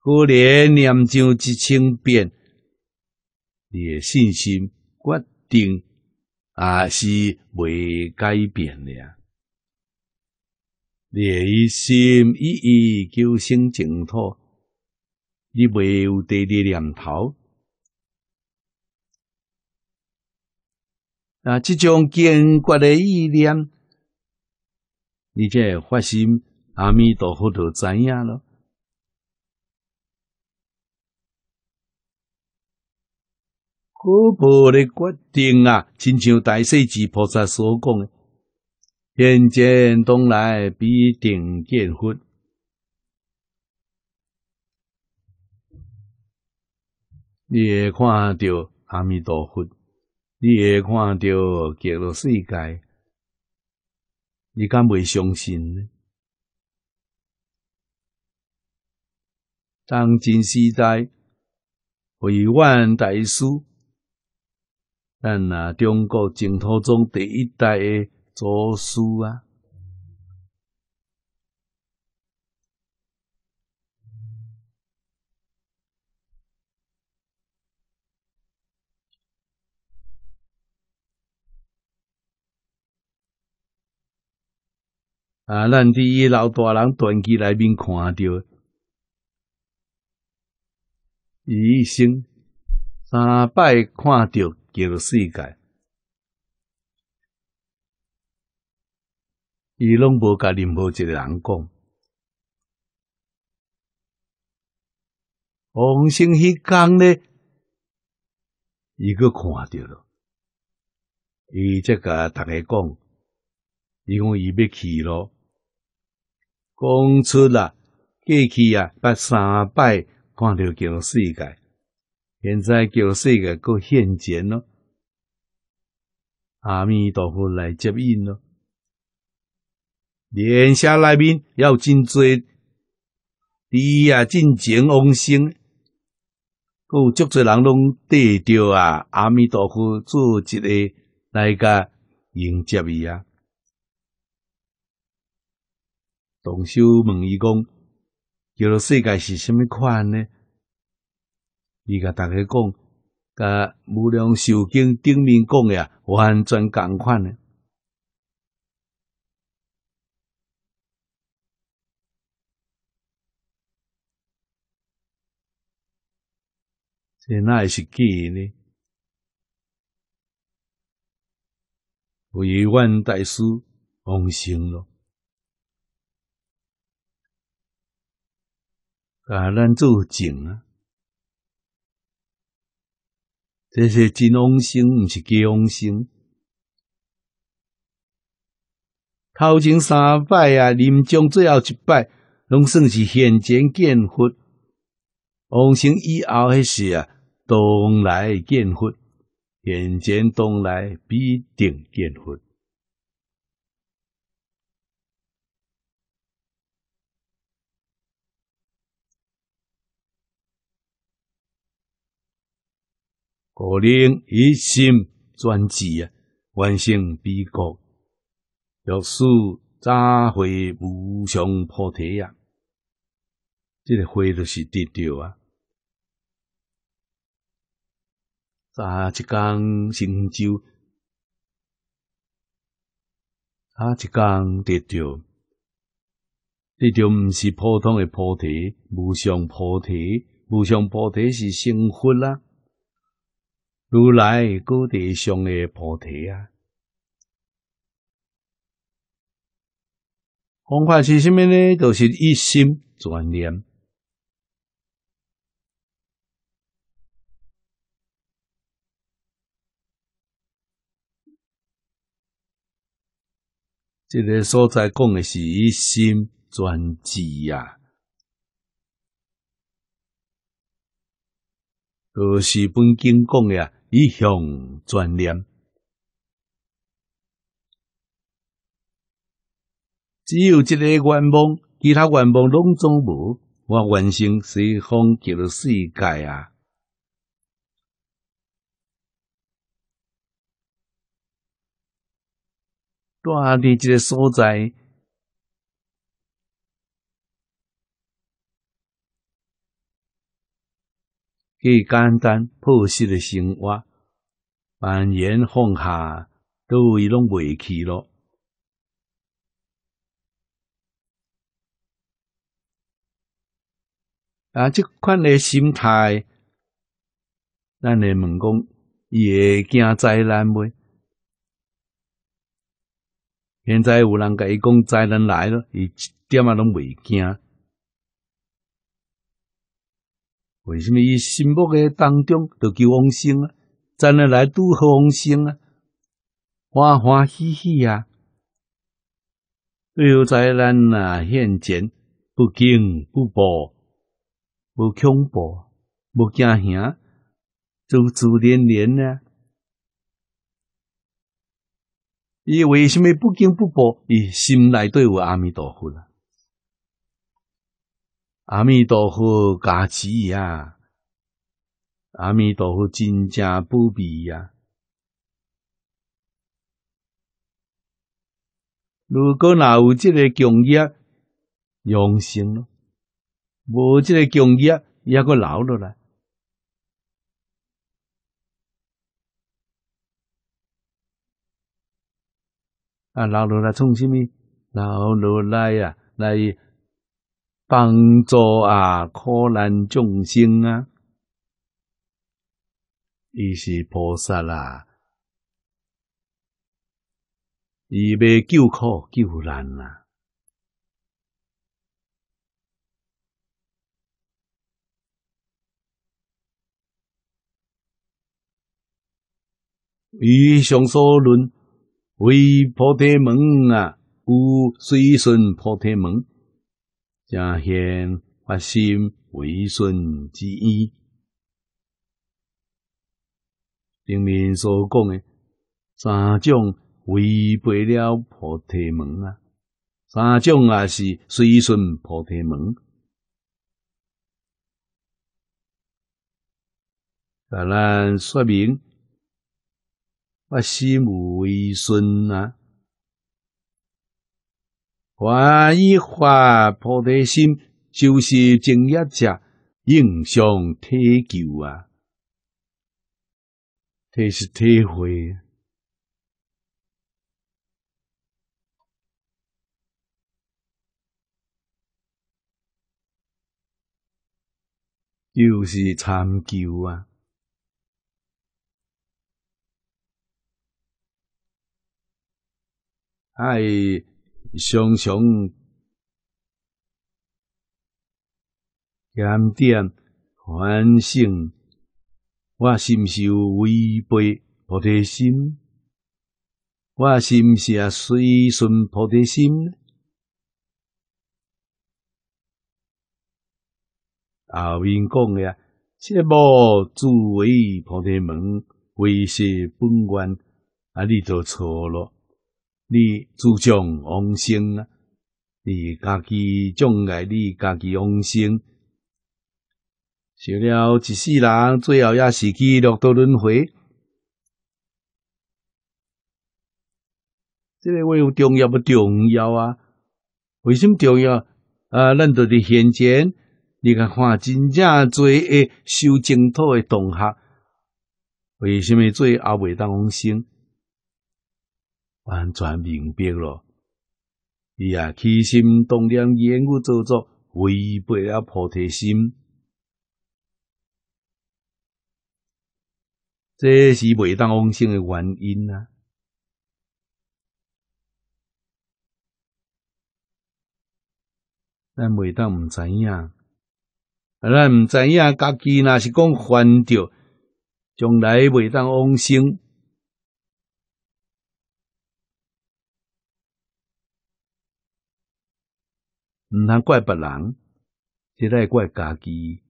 可能念上一千遍，你信心决定也是未改变的。你一心一意求生净土，你未有第二念头。啊，这种坚决的意念，你会发现阿弥陀佛就知影了。果报的决定啊，亲像大势至菩萨所讲的：“见见东来，必定见佛。”你会看到阿弥陀佛。你会看到极乐世界，你敢未相信呢？当今时代为万大师，咱啊，中国净土宗第一代的祖师啊！啊！咱伫伊老大人传奇内面看到，伊一生三摆看到极鲁世界，伊拢无甲任何一个人讲。王星迄讲呢，伊个看到了，伊则甲逐个讲，伊讲伊要去咯。讲出了过去啊，八三拜看到叫世界，现在叫世界搁现前咯。阿弥陀佛来接引咯，莲下内面要真做，你啊尽情往生，有足侪人拢得着啊。阿弥陀佛做一个来个迎接伊啊。动手问伊讲，叫世界是甚么款呢？伊甲大家讲，甲无量寿经顶面讲诶啊，完全共款呢。这哪是诶呢？为万代师忘形咯。啊！咱做证啊，这是真王生，毋是假王生。头前三拜啊，临终最后一拜，拢算是现前见佛。王生以后迄时啊，东来见佛，现前东来必定见佛。可能一心专志啊，完成彼国，若速咋会无上菩提啊？这个花就是得着啊！咋一天成就，他一天得着，得掉不是普通的菩提，无上菩提，无上菩提是成佛啦。如来高地上的菩提啊！方法是什么呢？就是一心专念。这个所在讲的是一心专志啊，二是本经讲呀。一向专念，只有这个愿望，其他愿望拢总无。我完成西方极乐世界啊！在伫这个所在。几简单朴实的生活，凡炎放下，都已拢袂去咯。啊，即款的心态，咱会问讲，伊会惊灾难未？现在有人甲伊讲灾难来了，伊一点仔拢袂惊。为什么伊心目嘅当中就求往生啊？怎系来度往生啊，欢欢喜喜啊！对有灾难啊，现前不惊不怖，无恐怖，无惊吓，自自然然呢？伊为什么不惊不怖？伊心内都有阿弥陀佛啦。阿弥陀佛加持呀！阿弥陀佛真正不比呀！如果哪有这个境界，永生咯；无这个境界，也个留落来。啊，留落来从什么？留落来呀，来！帮助啊，苦难众生啊，伊是菩萨啦，伊要救苦救难啊，以上所论为菩提门啊，故随顺菩提门。正现发心为顺之意。上面所讲的三种违背了菩提门啊，三种也是随顺菩提门。咱说明发心为顺啊。化一化菩提心，就是正一者，应上体求啊，这是体会，就是参究啊，哎。常常检点反省，我是不是有违背菩提心？我是不是啊随顺菩提心后面讲陀佛，这无作为菩提门，为是本观，啊，你就错了。你注重往生啊！你家己种下，你家己往生，受了一世人，最后也是去六道轮回。这个话有重要不重要啊？为什么重要？啊，咱就是现前，你看看真正做诶修净土诶同学，为什么做也未当往生？完全明白了，伊啊，起心动念，言语做作，违背了菩提心，这是未当往生的原因啊。咱未当唔知影，咱唔知影，家己那是讲烦着，将来未当往生。毋通怪别人，即在怪家己。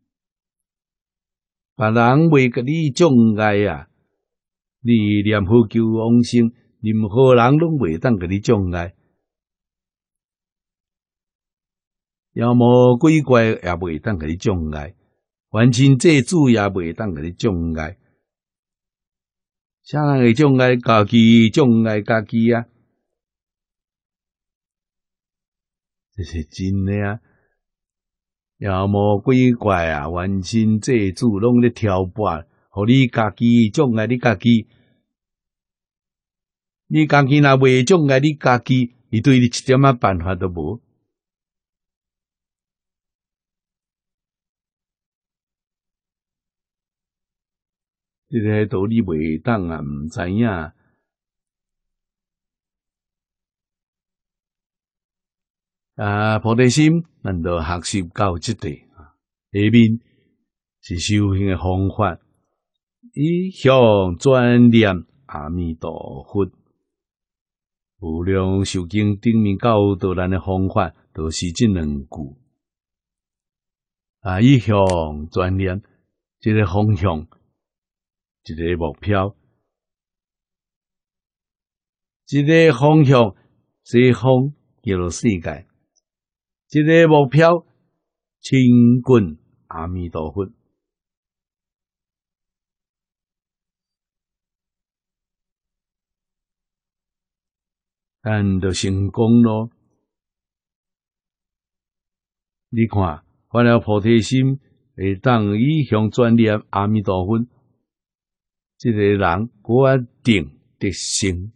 别人未甲你障碍啊，你任何求往生，任何人拢未当甲你障碍。要么鬼怪也未当甲你障碍，凡正祭祖也未当甲你障碍。啥人会障碍？家己障碍，家己啊！这是真的啊！妖魔鬼怪啊，万神借主拢咧挑拨，互你家己种来你家己，你家己若未种来你家己，伊对你一点仔办法都无。即个道理未当啊？唔知影。啊！菩提心，咱著学习到即段啊。下面是修行的方法，一向专念阿弥陀佛。无量寿经顶面教导咱的方法，都是即两句啊。一向专念，即个方向，即个目标，即个方向，西方极乐世界。一个目标，勤滚阿弥陀佛，但就成功咯。你看，换了菩提心，会当以向专念阿弥陀佛。这个人决定得生，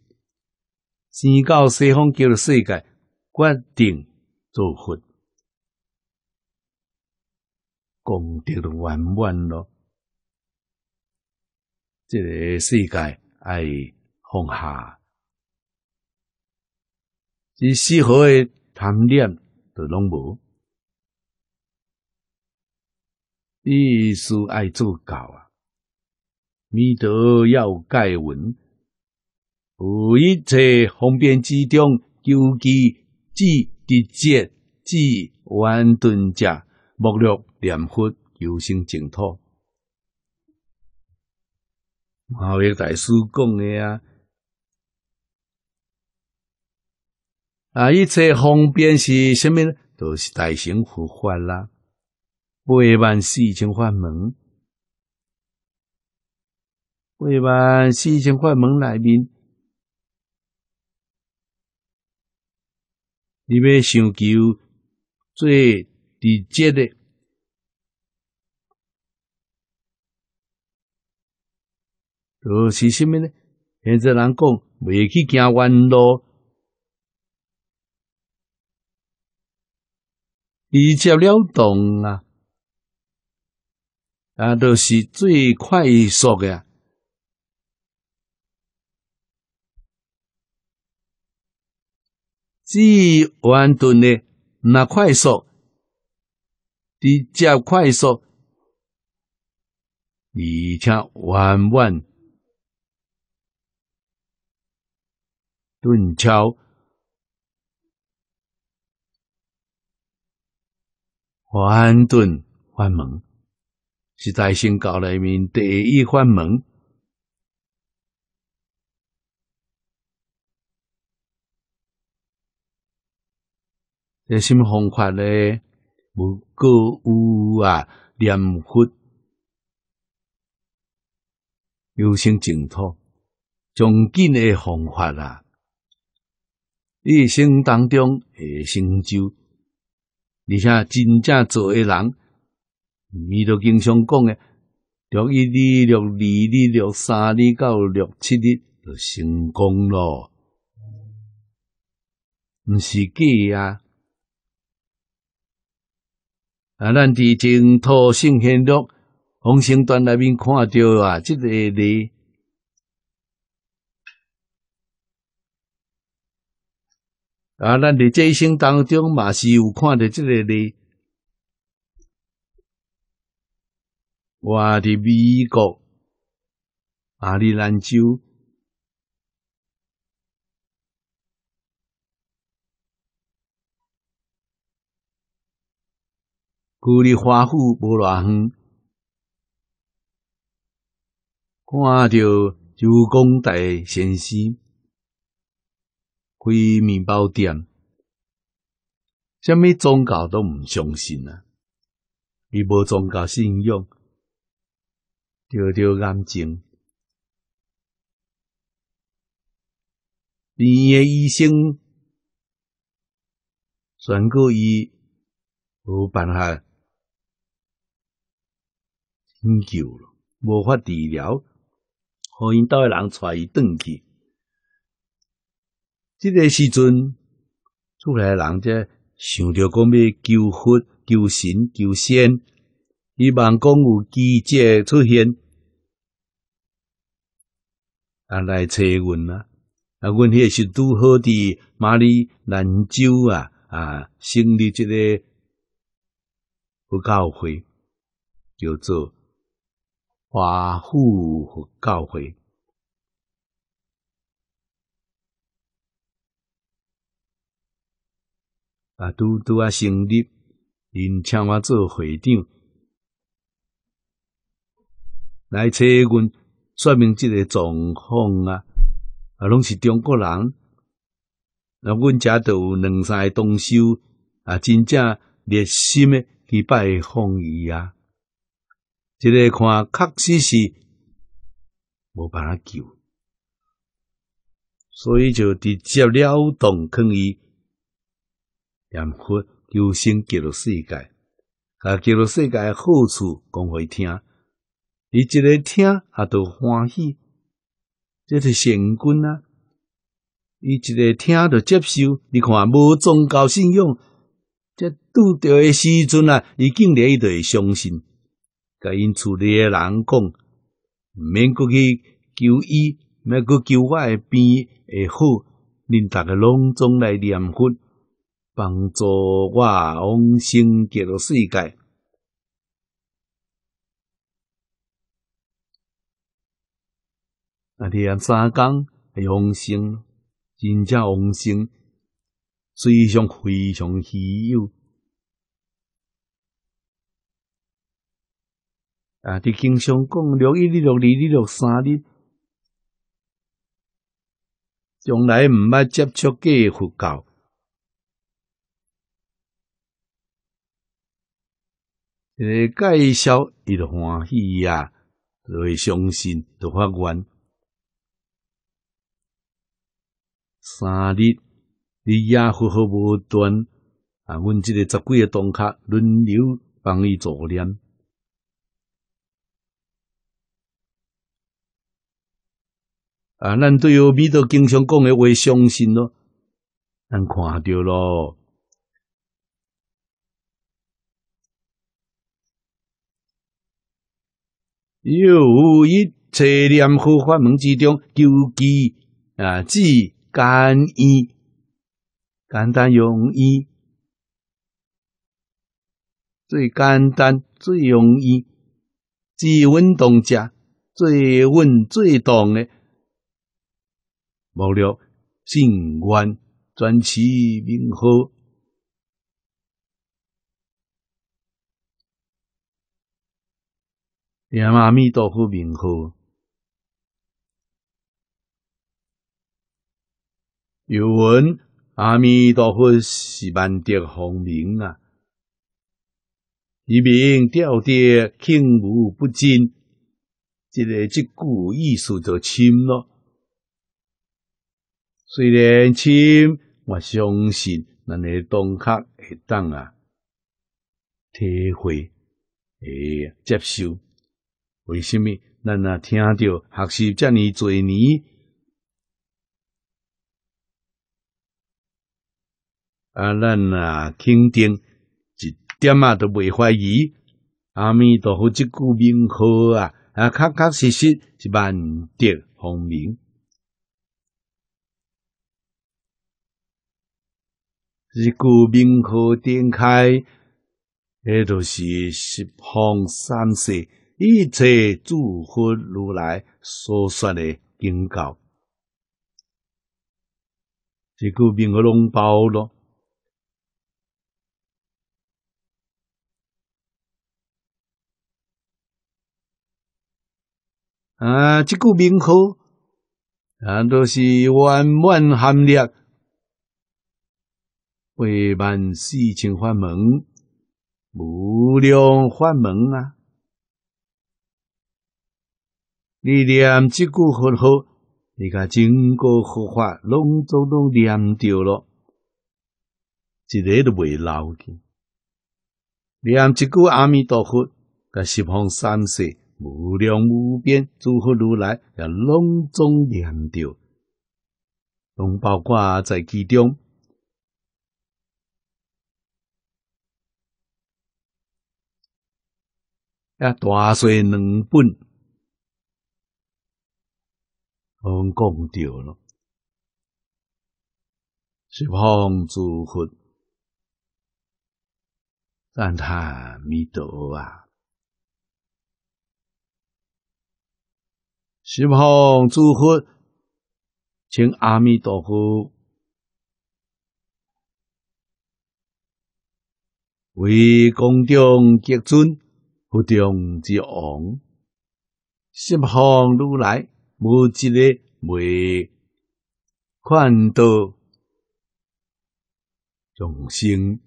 生到西方极乐世界，决定做佛。功德圆满咯！这个世界爱放下，一诶贪念都拢无。必须爱做教啊，弥陀要盖文，无一切方便之中，究其至直接至完顿者。沐浴念佛，求心净土。马列大师讲的啊，啊，一切方便是啥物呢？就是大乘佛法啦，百万四千法门。百万四千法门里面，你要想求最。直接的，就是什么呢？现在人讲，未去行弯路，一接了当啊，啊，都是最快速的，几弯吨的，那快速。比较快速，而且弯弯顿翘，弯顿弯门，是在新教里面第一弯门，这什么方法呢？无歌有啊，念佛，有生净土，从紧诶方法啊，一生当中诶成就。而且真正做诶人，弥著经常讲诶。六一六二六三六到六七日就成功咯，毋是假啊。啊！咱伫净土圣贤录红星段内面看到啊，即个字。啊！咱伫这一生当中嘛是有看到即个字。我在美国，阿里兰州。距离花府不偌远，看到周光大先生开面包店，虾米宗教都毋相信啊！伊无宗教信仰，条条眼睛，边院医生全过伊无办法。很久了，无法治疗，互引导的人带伊转去。这个时阵，厝内人则想着讲要求福、求神、求仙，伊望讲有奇迹出现，啊来找阮啦。啊迄个是拄好伫马里兰州啊啊成立即个佛教会，叫做。华富教会啊，拄啊，成立因请我做会长，来找阮说明即个状况啊啊，拢是中国人，那阮遮都有两三个东修啊，真正热心诶去拜访伊啊。即个看确实是无办法救，所以就直接了当坑伊念佛求生极乐世界，甲极乐世界好处讲给听，伊即个听也都欢喜，这是神棍啊！伊即个听就接受，你看无宗教信仰，即拄到的时阵啊，伊竟然都会相信。甲因厝里诶人讲，毋免过去求医，要阁求我诶病会好，恁逐个拢总来念佛，帮助我往生极乐世界。啊，念三工诶往生，真正往生，非常非常稀有。啊！伫经常讲六一、六二、六三日，从来毋捌接触过佛教。诶，介绍伊著欢喜啊，就会相信，就发愿。三日，你也好好无端啊！阮即个十几个堂客轮流帮伊助念。啊！咱对阿弥陀经常讲的话相信咯，咱看到咯。又无一邪念，佛法门之中究其啊，最简易、简单容易，最简单、最容易，最稳当者，最稳最当诶。无了，心愿专其冥河，念阿弥陀佛名号，有闻阿弥陀佛是万德洪明啊，一面掉的敬慕不禁，即个即句意思就深了，虽然深，我相信咱咧同客会当啊，体会诶，接受。为什么咱啊听着学习遮尔侪年啊，咱啊肯定一点啊都未怀疑。阿弥陀佛，即句名号啊，啊，确确实实是万德洪名。一句名号点开，迄著是十方三世一切诸佛如来所说的经教。一句名号拢包咯。啊，一句名号，啊，都是圆满含摄。未满四千法门，无量法门啊！你念即句佛号，你甲整个佛法拢总都念着咯，一个都未漏的。念即句阿弥陀佛，甲十方三世无量无边诸佛如来也拢总念着，拢包括在其中。呀，大小两本，我们供掉了。十方诸佛，赞叹弥陀啊！十方诸佛，请阿弥陀佛为公众接尊。不中之王，释迦如来无一的未看到众生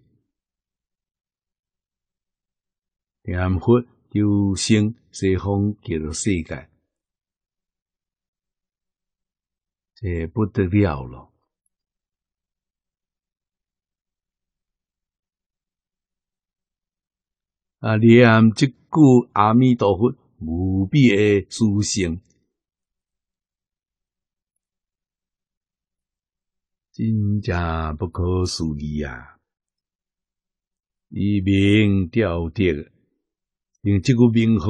念佛求生西方极乐世界，这不得了了。啊！念即句阿弥陀佛无比的殊胜，真正不可思议啊！以名调德，用即句名号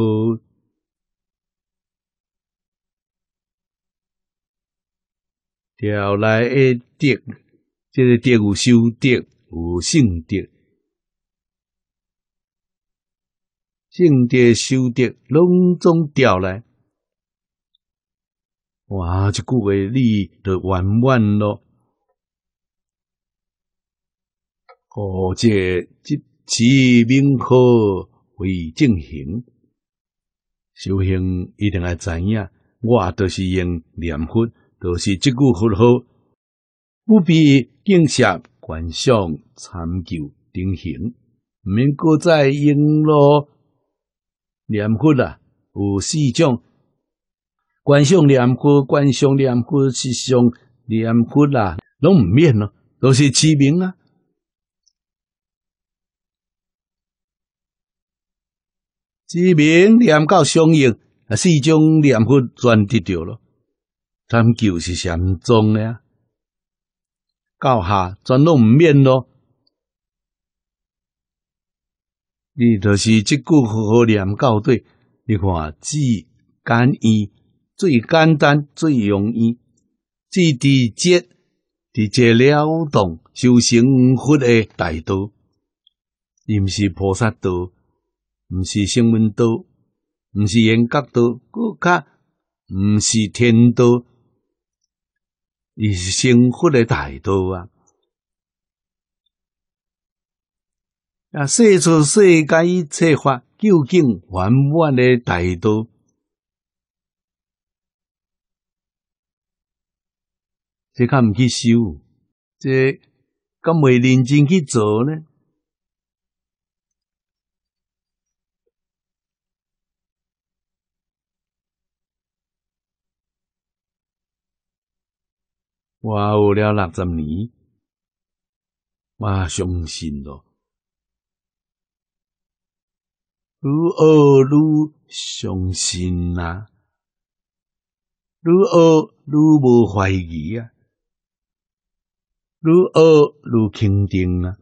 调来诶德，这个德有修德、有性德。净德修德，拢总调来。哇！一句话，你就圆满咯。何者即此名号为正行？修行一定要知影，我都是用念佛，都是即句佛号，不必敬谢观想、参究、定行。免国再用咯。念佛啊，有四种：观想念佛、观想念佛、是诵念佛啊，拢毋免咯，都是知名啊。知名念到相应，啊，四种念佛全得着咯。参究是禅宗的啊，教下全拢毋免咯。你就是即句佛念到对，你看最简易、最简单、最容易、最伫接、伫接了动修行佛的大道，不是菩萨道，不是声闻道，不是缘觉道，更较不是天道，是成佛的大道啊！啊！世处世界一切法，究竟圆满的大道，这较毋去修，这敢未认真去做呢？我学了六十年，我相信了。愈学愈相信啊，愈学愈无怀疑啊，愈学愈肯定啊，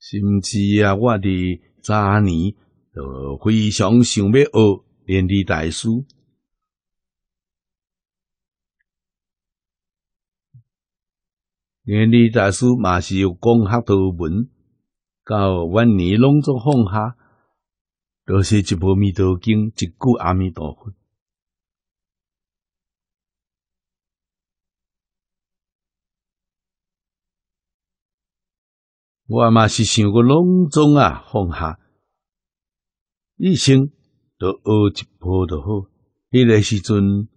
甚至啊，我伫早年都非常想要学连理大师。连力大师嘛是有讲学头门，到晚年拢总放下，都是一部《弥陀经》，一句阿弥陀佛。我嘛是想过拢总啊放下，一生都学一部就好，迄个时阵。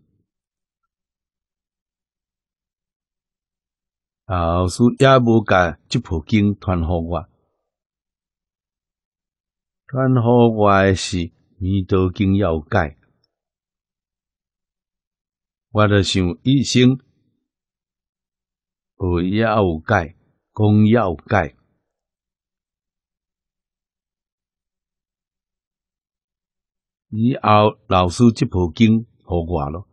老师也无甲即部经传互我，传互我诶是弥陀经要解。我咧想一生学也要解，讲也要解。以后老师即部经互我咯，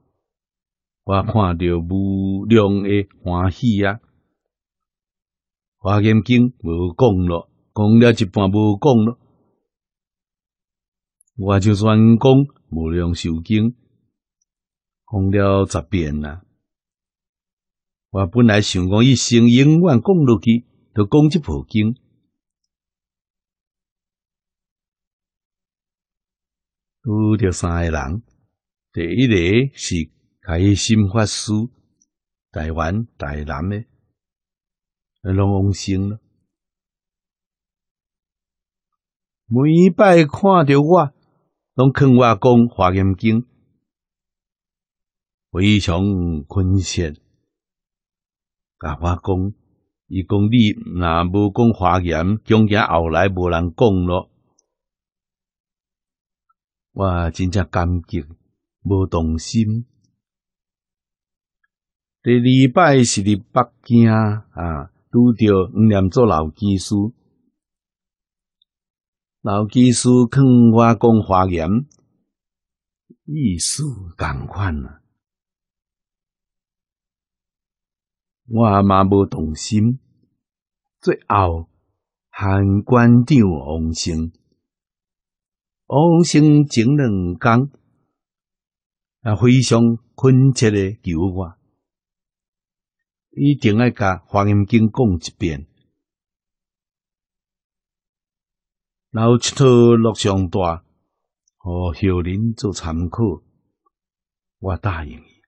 我看着无量诶欢喜啊！华严经无讲了，讲了一半无讲了。我就专讲无量寿经，讲了十遍啦。我本来想讲一生永远讲落去，都讲这部经。拄着三个人，第一个是开心法师，台湾台南的。拢往生了，每摆看到我，拢劝我讲《华严经》，非常亲切。甲我讲，伊讲你若无讲《华严》，恐来后来无人讲咯。我真正感激，无动心。第二摆是伫北京啊。拄到唔连做老技师，老技师劝我讲华严意思共款啊，我嘛无动心。最后，韩馆长王生，王生前两讲啊，非常恳切的求我。一定爱甲《华严经》讲一遍，然后七套录像带和小林做参考。我答应伊，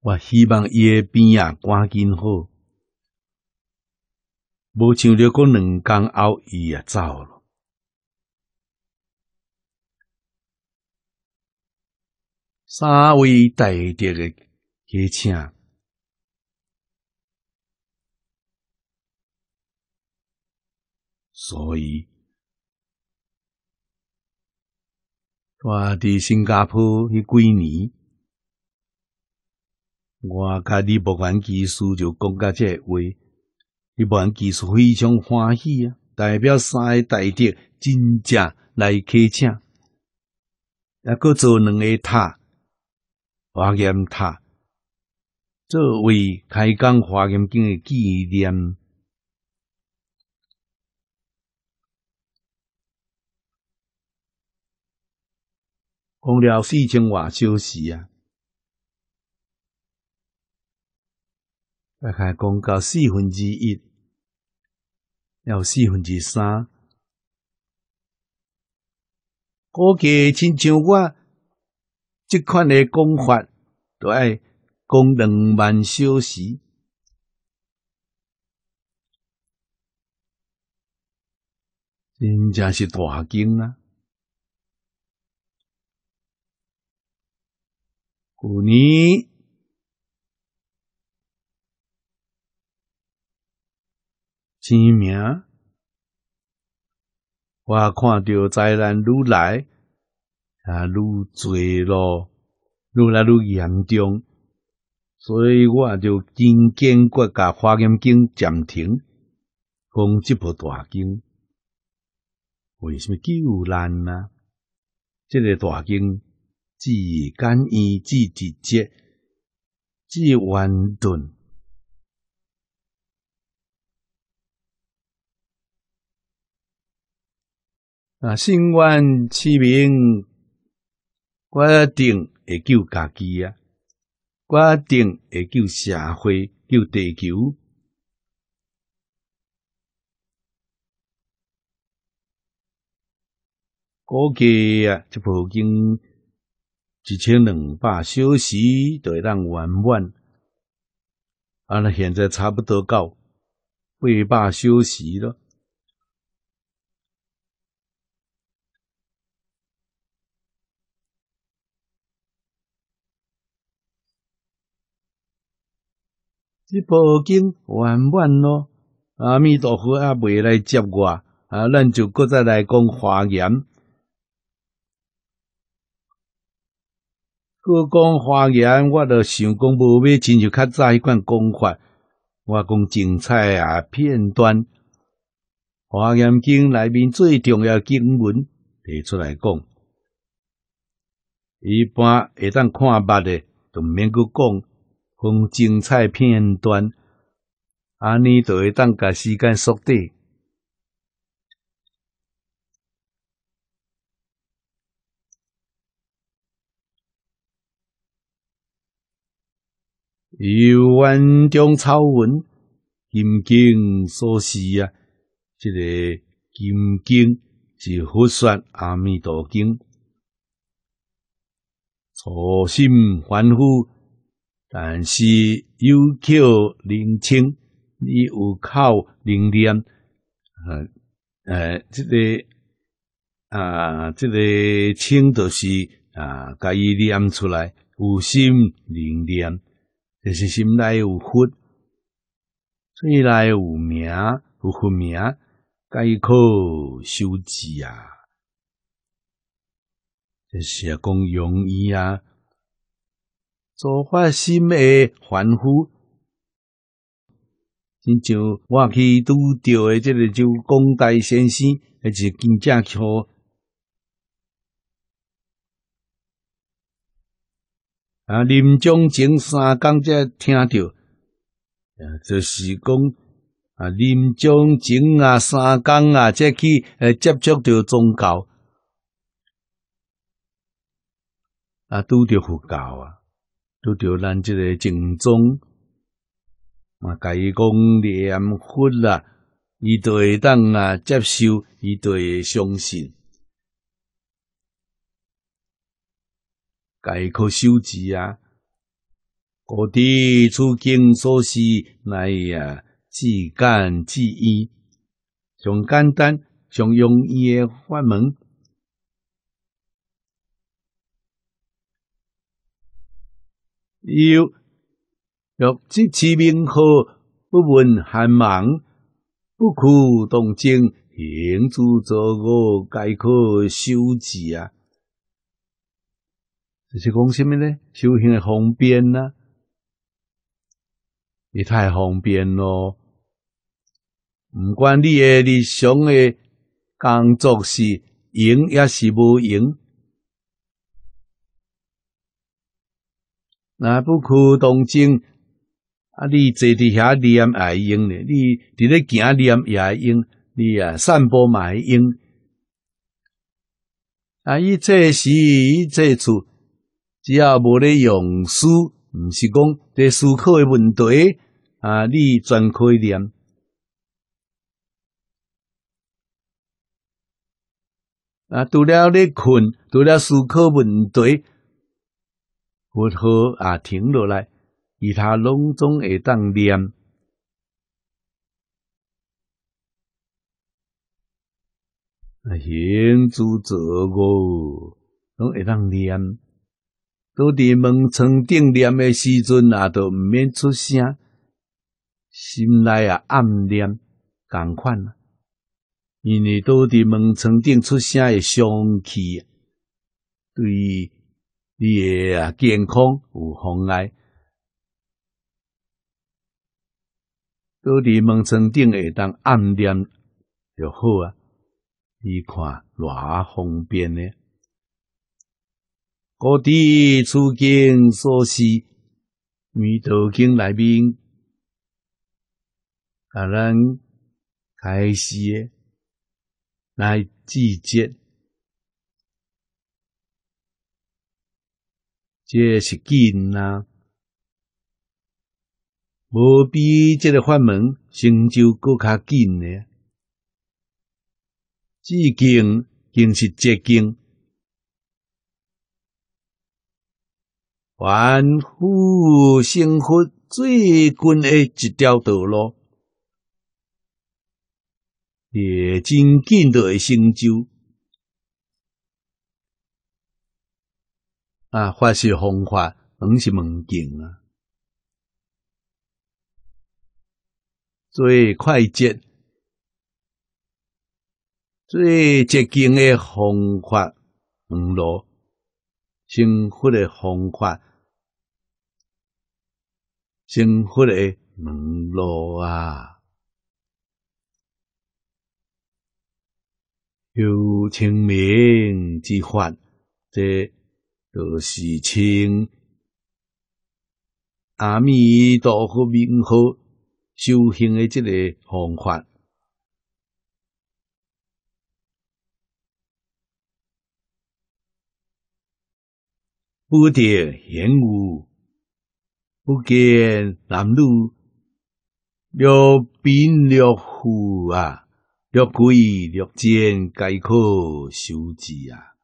我希望伊诶边啊赶紧好，无想着过两天后伊也走了。三位代表诶，邀请。所以，我伫新加坡迄几年，我甲李博元技术就讲到即个话，李博元技术非常欢喜啊！代表三个大表真正来开请，也搁做两个塔，华严塔作为开讲华严经的纪念。讲了四千瓦小时啊，大概讲到四分之一，有四分之三，估计亲像我这款的讲法，都要讲两万小时，真正是大经啊！有年，前年，我看到灾难愈来啊愈多咯，愈来愈严重，所以我就跟建国家发愿经暂停讲这部大经，为什么救难呢？这个大经。世干意志之节之完顿啊！心愿起明，我定会救家己啊！我定会救社会，救地球。估计啊，这部经。一千两百小时，就会让圆满。啊，那现在差不多到八百小时了，你报经圆满了。阿弥陀佛也未来接我，啊，咱就搁再来讲华严。各讲花言，我着想讲无要真就较早迄款讲法。我讲精彩啊，片段，华严经内面最重要经文提出来讲，一般会当看捌的，就毋免去讲，讲精彩片段，安尼就会当甲时间缩短。游文中抄文《金经》所示啊，这个《金经》是佛说《阿弥陀经》，初心凡复，但是有口灵清，你有靠灵念。啊，呃，这个啊，这个清就是啊，加念出来，有心灵念。这是心内有福，嘴内有名，有佛名，该靠修持啊！这是讲容易啊，做法心的凡夫，像我去拄着的这个就公大先生，还是真正好。啊，临终前三工才听啊、就是讲啊，临终前啊三工啊，才去接触着宗教，啊，拄着佛教啊，拄着咱即个正宗，啊，甲伊讲念佛啦，伊就会当啊接受，伊就会相信。解渴修持啊！各地处经所施，乃啊自干自易，上简单、上容易的法门。要若志其名号，不闻寒忙，不苦动静，行住坐卧，解可修持啊！是讲什么咧？修行的方便呐，你太方便咯！唔管你诶日常诶工作是用也是无用，那不可动静。啊，你坐伫遐念也用咧，你伫咧行念也用，你啊散步会用。啊，伊这时伊这处。只要无咧用书，毋是讲咧思考诶问题啊，你可以念啊。除了咧困，除了思考问题，佛号也停落来，其他拢总会当念啊，行住这个，拢会当念。都伫门窗顶念诶时阵，啊，都毋免出声，心内啊暗念同款。啊。因为都伫门窗顶出声诶香气，对你诶啊健康有妨碍。都伫门窗顶会当暗念就好啊，你看偌方便诶。各地初见所喜，弥陀经内面，啊，咱开始来至敬，这是经啊，无比这个法门成就搁较敬呢，至敬更是至敬。凡夫生活最近的一条道路，也真近会成就啊！法是方法仍是门径啊！最快捷、最捷径的方法门路，生活的方法。生活的两路啊，有清明之法，这就是清阿弥陀佛名号修行的这个方法，不得玷无。不见男女，若贫若富啊，若贵若贱，皆可修之啊。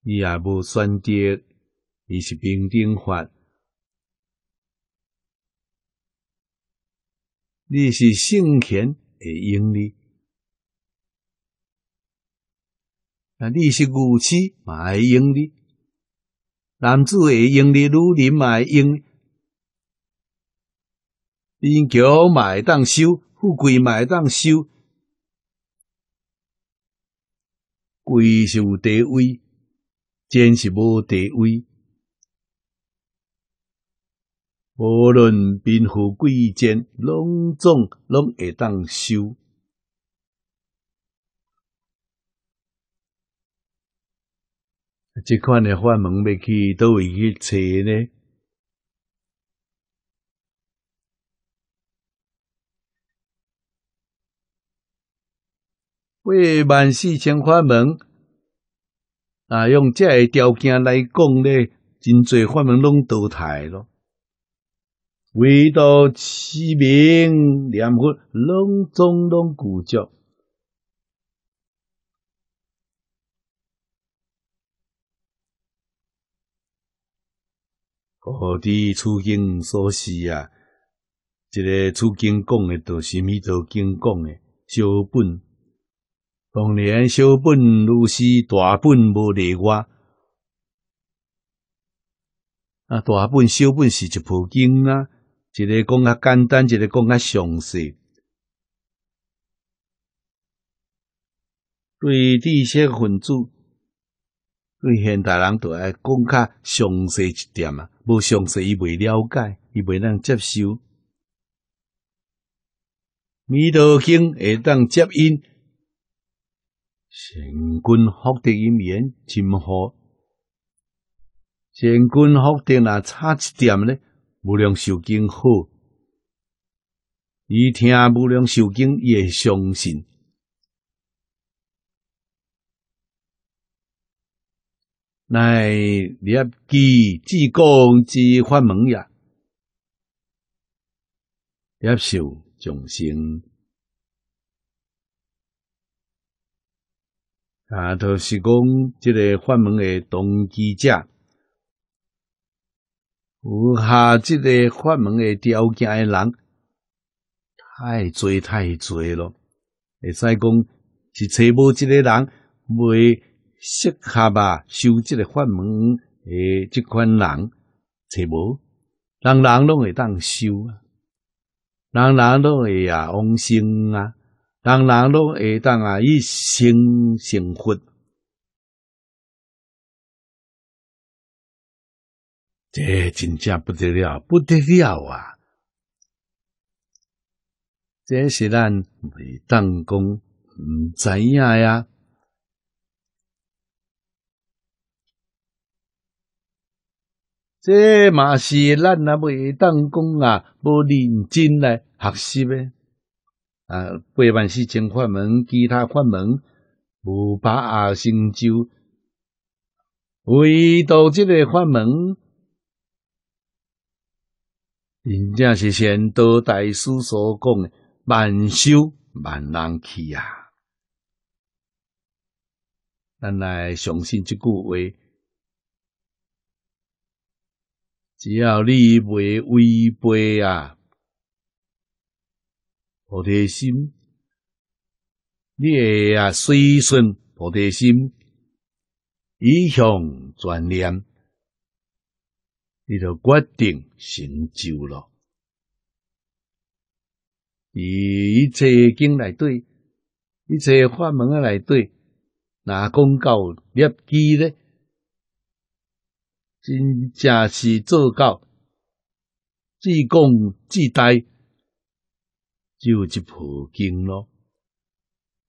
你也无选择，你是平等法，你是圣贤的应理。利息如此会用利，男子会用利，女人买用，贫穷会当收，富贵会当收。贵是有地位，贱是无地位。无论贫富贵贱，拢总拢会当收。即款的法门要去到位去找呢？为万世千法门啊！用这个条件来讲呢，真侪法门拢淘汰咯。唯独释名念个拢总拢俱足。何地出经所是呀？一个出经讲的都是弥陀经讲的小本，当然小本如是，大本无例外。啊，大本小本是一部经啊，一个讲较简单，一个讲较详细。对知识分子，对现代人都爱讲较详细一点啊。无相信伊未了解，伊未能接受。弥陀经会当接因，善根福德因缘真好？善根福德若差一点咧，无量寿经好，伊听无量寿经会相信。乃立基之光之法门也，接受众生啊！都是讲这个法门的动机者，有下这个法门的条件的人太多太多了，会使讲是找无这个人，未。适合啊修这个法门诶，这款人，找无，人人拢会当修啊，人人拢会啊往生啊，人人拢会当啊一生成佛，这真正不得了，不得了啊！这是咱袂当讲，唔知影呀。这嘛是咱啊，袂当讲啊，无认真来学习诶。啊，八万四千法门，其他法门无把握成就，唯独这个法门，真正是玄德大师所讲诶，万修万人去啊！咱来相信即句话。只要你袂违背啊，菩提心，你会啊随顺菩提心，以向转念，你就决定成就了。以一切经来对，一切法门来对，哪讲高业基呢？真正是做到自供自只有这部经咯。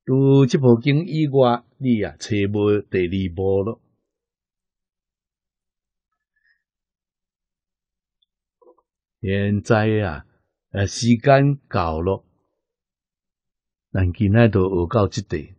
除这部经以外，你也找无第二部咯。现在啊，呃，时间到了，咱今仔都学到这点。